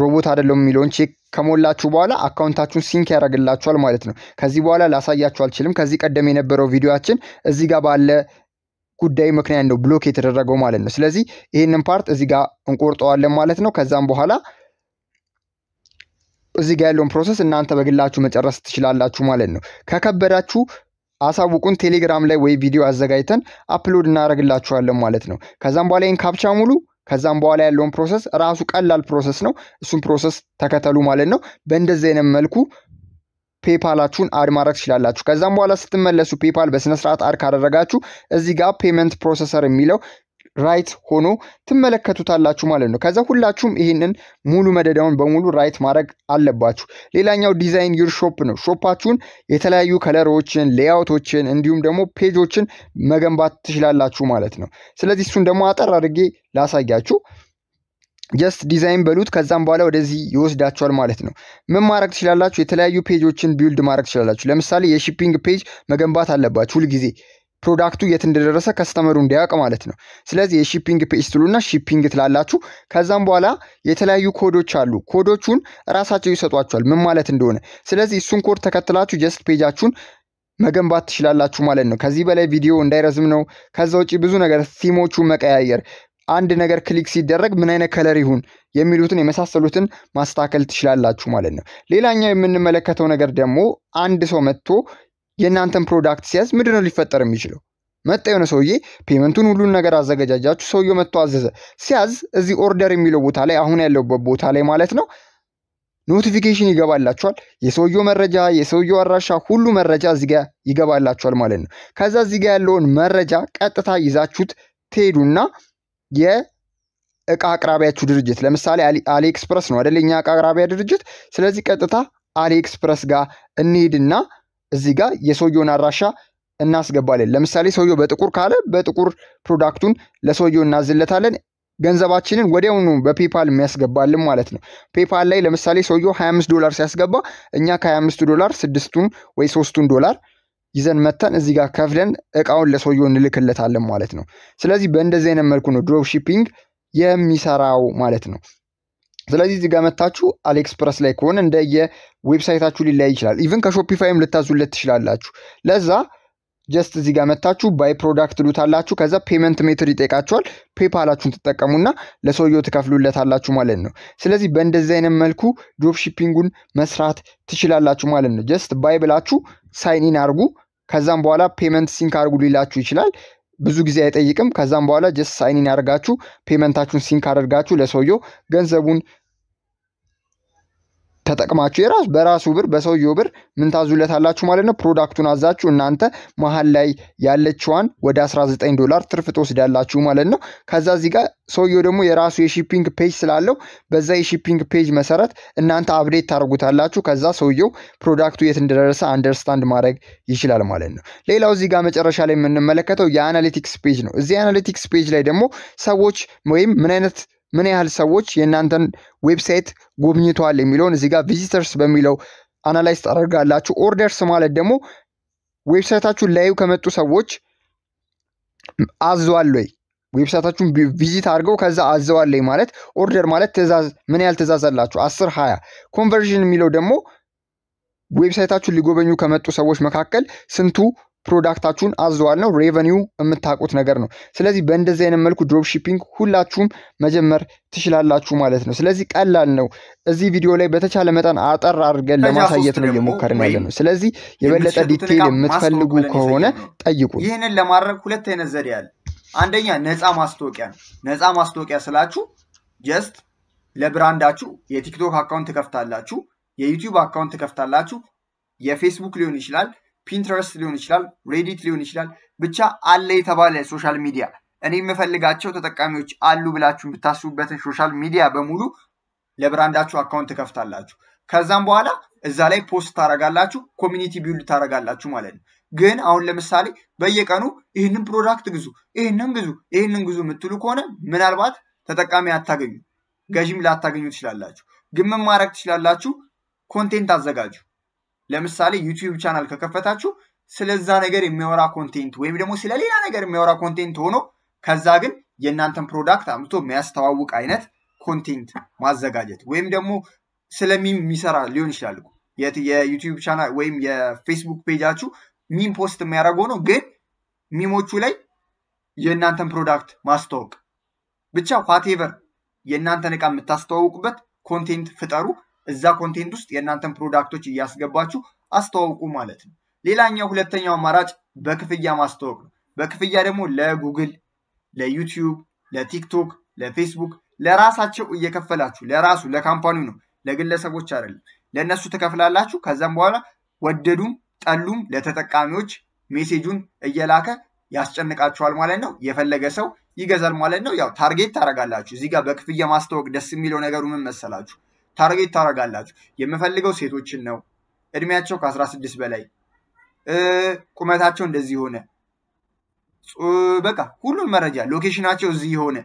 ሮቦት አይደለም የሚለውን ቼክ ከሞላችሁ በኋላ አካውንታችሁን ሲንክ ያደርግላችኋል ማለት ነው። ከዚህ በኋላ ላሳያችሁ አልችልም። ከዚህ ቀደም የነበረው ቪዲዮችን እዚህ ጋር ባለ ጉዳይ ምክንያት ነው ብሎክ የተደረገው ማለት ነው። ስለዚህ ይህንን ፓርት እዚህ ጋር እንቆርጠዋለን ማለት ነው። ከዛም በኋላ እዚህ ጋር ያለውን ፕሮሰስ እናንተ በግላችሁ መጨረስ ትችላላችሁ ማለት ነው። ከከበዳችሁ አሳውቁን። ቴሌግራም ላይ ወይ ቪዲዮ አዘጋጅተን አፕሎድ እናደርግላችኋለን ማለት ነው። ከዛም በኋላ ይህን ካፕቻ ሙሉ ከዛም በኋላ ያለውን ፕሮሰስ ራሱ ቀላል ፕሮሰስ ነው። እሱን ፕሮሰስ ተከተሉ ማለት ነው። በእንደዚህ አይነት መልኩ ፔፓላችሁን አድ ማድረግ ትችላላችሁ። ከዛም በኋላ ስትመለሱ ፔፓል በስነስርዓት አድ ካደረጋችሁ እዚህ ጋር ፔመንት ፕሮሰሰር የሚለው ራይት ሆኖ ትመለከቱታላችሁ ማለት ነው። ከዛ ሁላችሁም ይህንን ሙሉ መደዳውን በሙሉ ራይት ማድረግ አለባችሁ። ሌላኛው ዲዛይን ዩር ሾፕ ነው። ሾፓችሁን የተለያዩ ከለሮችን፣ ሌያውቶችን እንዲሁም ደግሞ ፔጆችን መገንባት ትችላላችሁ ማለት ነው። ስለዚህ እሱን ደግሞ አጠር አድርጌ ላሳያችሁ። ጀስት ዲዛይን በሉት። ከዛም በኋላ ወደዚህ ይወስዳቸዋል ማለት ነው። ምን ማድረግ ትችላላችሁ? የተለያዩ ፔጆችን ቢውልድ ማድረግ ትችላላችሁ። ለምሳሌ የሺፒንግ ፔጅ መገንባት አለባችሁ ሁልጊዜ ፕሮዳክቱ የት እንደደረሰ ከስተመሩ እንዲያውቅ ማለት ነው። ስለዚህ የሺፒንግ ፔጅ ትሉና ሺፒንግ ትላላችሁ። ከዛም በኋላ የተለያዩ ኮዶች አሉ። ኮዶቹን እራሳቸው ይሰጧቸዋል ምን ማለት እንደሆነ። ስለዚህ እሱን ኮድ ተከትላችሁ ጀስት ፔጃችሁን መገንባት ትችላላችሁ ማለት ነው። ከዚህ በላይ ቪዲዮ እንዳይረዝም ነው። ከዛ ውጭ ብዙ ነገር ሲሞቹ መቀያየር አንድ ነገር ክሊክ ሲደረግ ምን አይነት ከለር ይሁን የሚሉትን የመሳሰሉትን ማስተካከል ትችላላችሁ ማለት ነው። ሌላኛው የምንመለከተው ነገር ደግሞ አንድ ሰው መጥቶ የእናንተን ፕሮዳክት ሲያዝ ነው ሊፈጠር የሚችለው? መጣ የሆነ ሰውዬ ፔመንቱን ሁሉን ነገር አዘገጃጃችሁ። ሰውየው መጥቶ አዘዘ። ሲያዝ እዚህ ኦርደር የሚለው ቦታ ላይ አሁን ያለውበት ቦታ ላይ ማለት ነው ኖቲፊኬሽን ይገባላችኋል። የሰውየው መረጃ፣ የሰውየው አድራሻ፣ ሁሉ መረጃ እዚህ ጋ ይገባላችኋል ማለት ነው። ከዛ እዚህ ጋ ያለውን መረጃ ቀጥታ ይዛችሁት ትሄዱና የእቃ አቅራቢያችሁ ድርጅት ለምሳሌ አሊኤክስፕረስ ነው አደለ? እቃ አቅራቢያ ድርጅት። ስለዚህ ቀጥታ አሊኤክስፕረስ ጋር እንሄድና እዚህ ጋር የሰውየውን አድራሻ እናስገባለን። ለምሳሌ ሰውየው በጥቁር ካለ በጥቁር ፕሮዳክቱን ለሰውየው እናዝለታለን። ገንዘባችንን ወዲያውኑ በፔፓል የሚያስገባልን ማለት ነው። ፔፓል ላይ ለምሳሌ ሰውየው 25 ዶላር ሲያስገባ እኛ ከ25 ዶላር ስድስቱን ወይ ሶስቱን ዶላር ይዘን መተን እዚህ ጋር ከፍለን እቃውን ለሰውየው እንልክለታለን ማለት ነው። ስለዚህ በእንደዚህ አይነት መልኩ ነው ድሮፕ ሺፒንግ የሚሰራው ማለት ነው። ስለዚህ እዚህ መታችሁ አሊኤክስፕረስ ላይ ከሆነ እንደየ ዌብሳይታችሁ ሊለያይ ይችላል። ኢቨን ከሾፒፋይም ልታዙለት ትችላላችሁ። ለዛ ጀስት እዚህ ጋር መታችሁ ባይ ፕሮዳክት ሉታላችሁ። ከዛ ፔመንት ሜትር ይጠይቃችኋል። ፔፓላችሁን ትጠቀሙና ለሰውየው ትከፍሉለታላችሁ ማለት ነው። ስለዚህ በእንደዚህ አይነት መልኩ ድሮፕ ሺፒንጉን መስራት ትችላላችሁ ማለት ነው። ጀስት ባይ ብላችሁ ሳይን ኢን አርጉ። ከዛም በኋላ ፔመንት ሲንክ አርጉ ሊላችሁ ይችላል። ብዙ ጊዜ አይጠይቅም። ከዛም በኋላ ጀስት ሳይኒን አርጋችሁ ፔመንታችሁን ሲንክ አድርጋችሁ ለሰውየው ገንዘቡን ተጠቅማችሁ የራሱ በራሱ ብር በሰውየው ብር ምን ታዙለታላችሁ ማለት ነው። ፕሮዳክቱን አዛችሁ እናንተ መሀል ላይ ያለችዋን ወደ 19 ዶላር ትርፍ ትወስዳላችሁ ማለት ነው። ከዛ እዚህ ጋር ሰውየው ደግሞ የራሱ የሺፒንግ ፔጅ ስላለው በዛ የሺፒንግ ፔጅ መሰረት እናንተ አፕዴት ታደርጉታላችሁ። ከዛ ሰውየው ፕሮዳክቱ የት እንደደረሰ አንደርስታንድ ማድረግ ይችላል ማለት ነው። ሌላው እዚህ ጋር መጨረሻ ላይ የምንመለከተው የአናሊቲክስ ፔጅ ነው። እዚህ የአናሊቲክስ ፔጅ ላይ ደግሞ ሰዎች ወይም ምን አይነት ምን ያህል ሰዎች የእናንተን ዌብሳይት ጎብኝተዋል የሚለውን እዚህ ጋር ቪዚተርስ በሚለው አናላይዝ ታደርጋላችሁ። ኦርደርስ ማለት ደግሞ ዌብሳይታችሁን ላይ ከመጡ ሰዎች አዘዋል ወይ ዌብሳይታችሁን ቪዚት አድርገው ከዛ አዘዋል ወይ ማለት ኦርደር ማለት ትእዛዝ ምን ያህል ትእዛዝ አላችሁ? አስር ሀያ ኮንቨርዥን የሚለው ደግሞ ዌብሳይታችሁን ሊጎበኙ ከመጡ ሰዎች መካከል ስንቱ ፕሮዳክታችሁን አዘዋል ነው። ሬቨኒው የምታውቁት ነገር ነው። ስለዚህ በእንደዚህ አይነት መልኩ ድሮፕ ሺፒንግ ሁላችሁም መጀመር ትችላላችሁ ማለት ነው። ስለዚህ ቀላል ነው። እዚህ ቪዲዮ ላይ በተቻለ መጠን አጠር አድርገን ለማሳየት ነው እየሞከርን ያለ ነው። ስለዚህ የበለጠ ዲቴይል የምትፈልጉ ከሆነ ጠይቁ። ይህንን ለማድረግ ሁለት አይነት ዘዴ አለ። አንደኛ ነፃ ማስታወቂያ ነው። ነፃ ማስታወቂያ ስላችሁ ጀስት ለብራንዳችሁ የቲክቶክ አካውንት ትከፍታላችሁ፣ የዩቲዩብ አካውንት ትከፍታላችሁ፣ የፌስቡክ ሊሆን ይችላል ፒንትረስት ሊሆን ይችላል፣ ሬዲት ሊሆን ይችላል። ብቻ አለ የተባለ ሶሻል ሚዲያ እኔ የምፈልጋቸው ተጠቃሚዎች አሉ ብላችሁ የምታስቡበትን ሶሻል ሚዲያ በሙሉ ለብራንዳችሁ አካውንት ትከፍታላችሁ። ከዛም በኋላ እዛ ላይ ፖስት ታረጋላችሁ፣ ኮሚኒቲ ቢውልድ ታረጋላችሁ ማለት ነው። ግን አሁን ለምሳሌ በየቀኑ ይህንን ፕሮዳክት ግዙ፣ ይህንን ግዙ፣ ይህንን ግዙ የምትሉ ከሆነ ምናልባት ተጠቃሚ አታገኙ፣ ገዥም ላታገኙ ትችላላችሁ። ግን ምን ማድረግ ትችላላችሁ? ኮንቴንት አዘጋጁ። ለምሳሌ ዩቲዩብ ቻናል ከከፈታችሁ ስለዛ ነገር የሚያወራ ኮንቴንት ወይም ደግሞ ስለ ሌላ ነገር የሚያወራ ኮንቴንት ሆኖ ከዛ ግን የእናንተን ፕሮዳክት አምጥቶ የሚያስተዋውቅ አይነት ኮንቴንት ማዘጋጀት ወይም ደግሞ ስለሚም የሚሰራ ሊሆን ይችላል። የዩቲዩብ ቻናል ወይም የፌስቡክ ፔጃችሁ ሚም ፖስት የሚያደርገው ነው፣ ግን ሚሞቹ ላይ የእናንተን ፕሮዳክት ማስተዋወቅ ብቻ ዋቴቨር የእናንተን ዕቃ የምታስተዋውቁበት ኮንቴንት ፍጠሩ። እዛ ኮንቴንት ውስጥ የእናንተን ፕሮዳክቶች እያስገባችሁ አስተዋውቁ ማለት ነው። ሌላኛው ሁለተኛው አማራጭ በክፍያ ማስተዋወቅ ነው። በክፍያ ደግሞ ለጉግል፣ ለዩቲዩብ፣ ለቲክቶክ፣ ለፌስቡክ ለራሳቸው እየከፈላችሁ ለራሱ ለካምፓኒው ነው ለግለሰቦች አይደለም። ለእነሱ ትከፍላላችሁ። ከዛም በኋላ ወደዱም ጠሉም ለተጠቃሚዎች ሜሴጁን እየላከ ያስጨንቃችኋል ማለት ነው። የፈለገ ሰው ይገዛል ማለት ነው። ያው ታርጌት ታደርጋላችሁ። እዚህ ጋር በክፍያ ማስተዋወቅ ደስ የሚለው ነገሩ ምን መሰላችሁ? ታርጌት ታደርጋላችሁ። የምፈልገው ሴቶችን ነው። እድሜያቸው ከአስራ ስድስት በላይ ቁመታቸው እንደዚህ የሆነ በቃ ሁሉን መረጃ ሎኬሽናቸው እዚህ የሆነ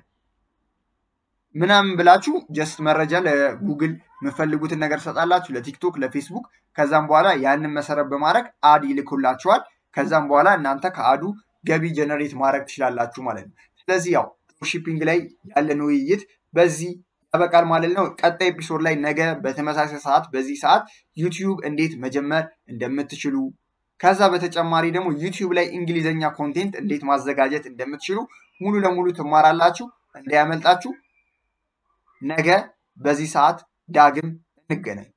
ምናምን ብላችሁ ጀስት መረጃ ለጉግል የምፈልጉትን ነገር ትሰጣላችሁ፣ ለቲክቶክ፣ ለፌስቡክ። ከዛም በኋላ ያንን መሰረት በማድረግ አድ ይልኩላችኋል። ከዛም በኋላ እናንተ ከአዱ ገቢ ጀነሬት ማድረግ ትችላላችሁ ማለት ነው። ስለዚህ ያው ሺፒንግ ላይ ያለን ውይይት በዚህ ጠበቃል ማለት ነው። ቀጣይ ኤፒሶድ ላይ ነገ በተመሳሳይ ሰዓት በዚህ ሰዓት ዩቲዩብ እንዴት መጀመር እንደምትችሉ ከዛ በተጨማሪ ደግሞ ዩቲዩብ ላይ እንግሊዝኛ ኮንቴንት እንዴት ማዘጋጀት እንደምትችሉ ሙሉ ለሙሉ ትማራላችሁ። እንዳያመልጣችሁ። ነገ በዚህ ሰዓት ዳግም እንገናኝ።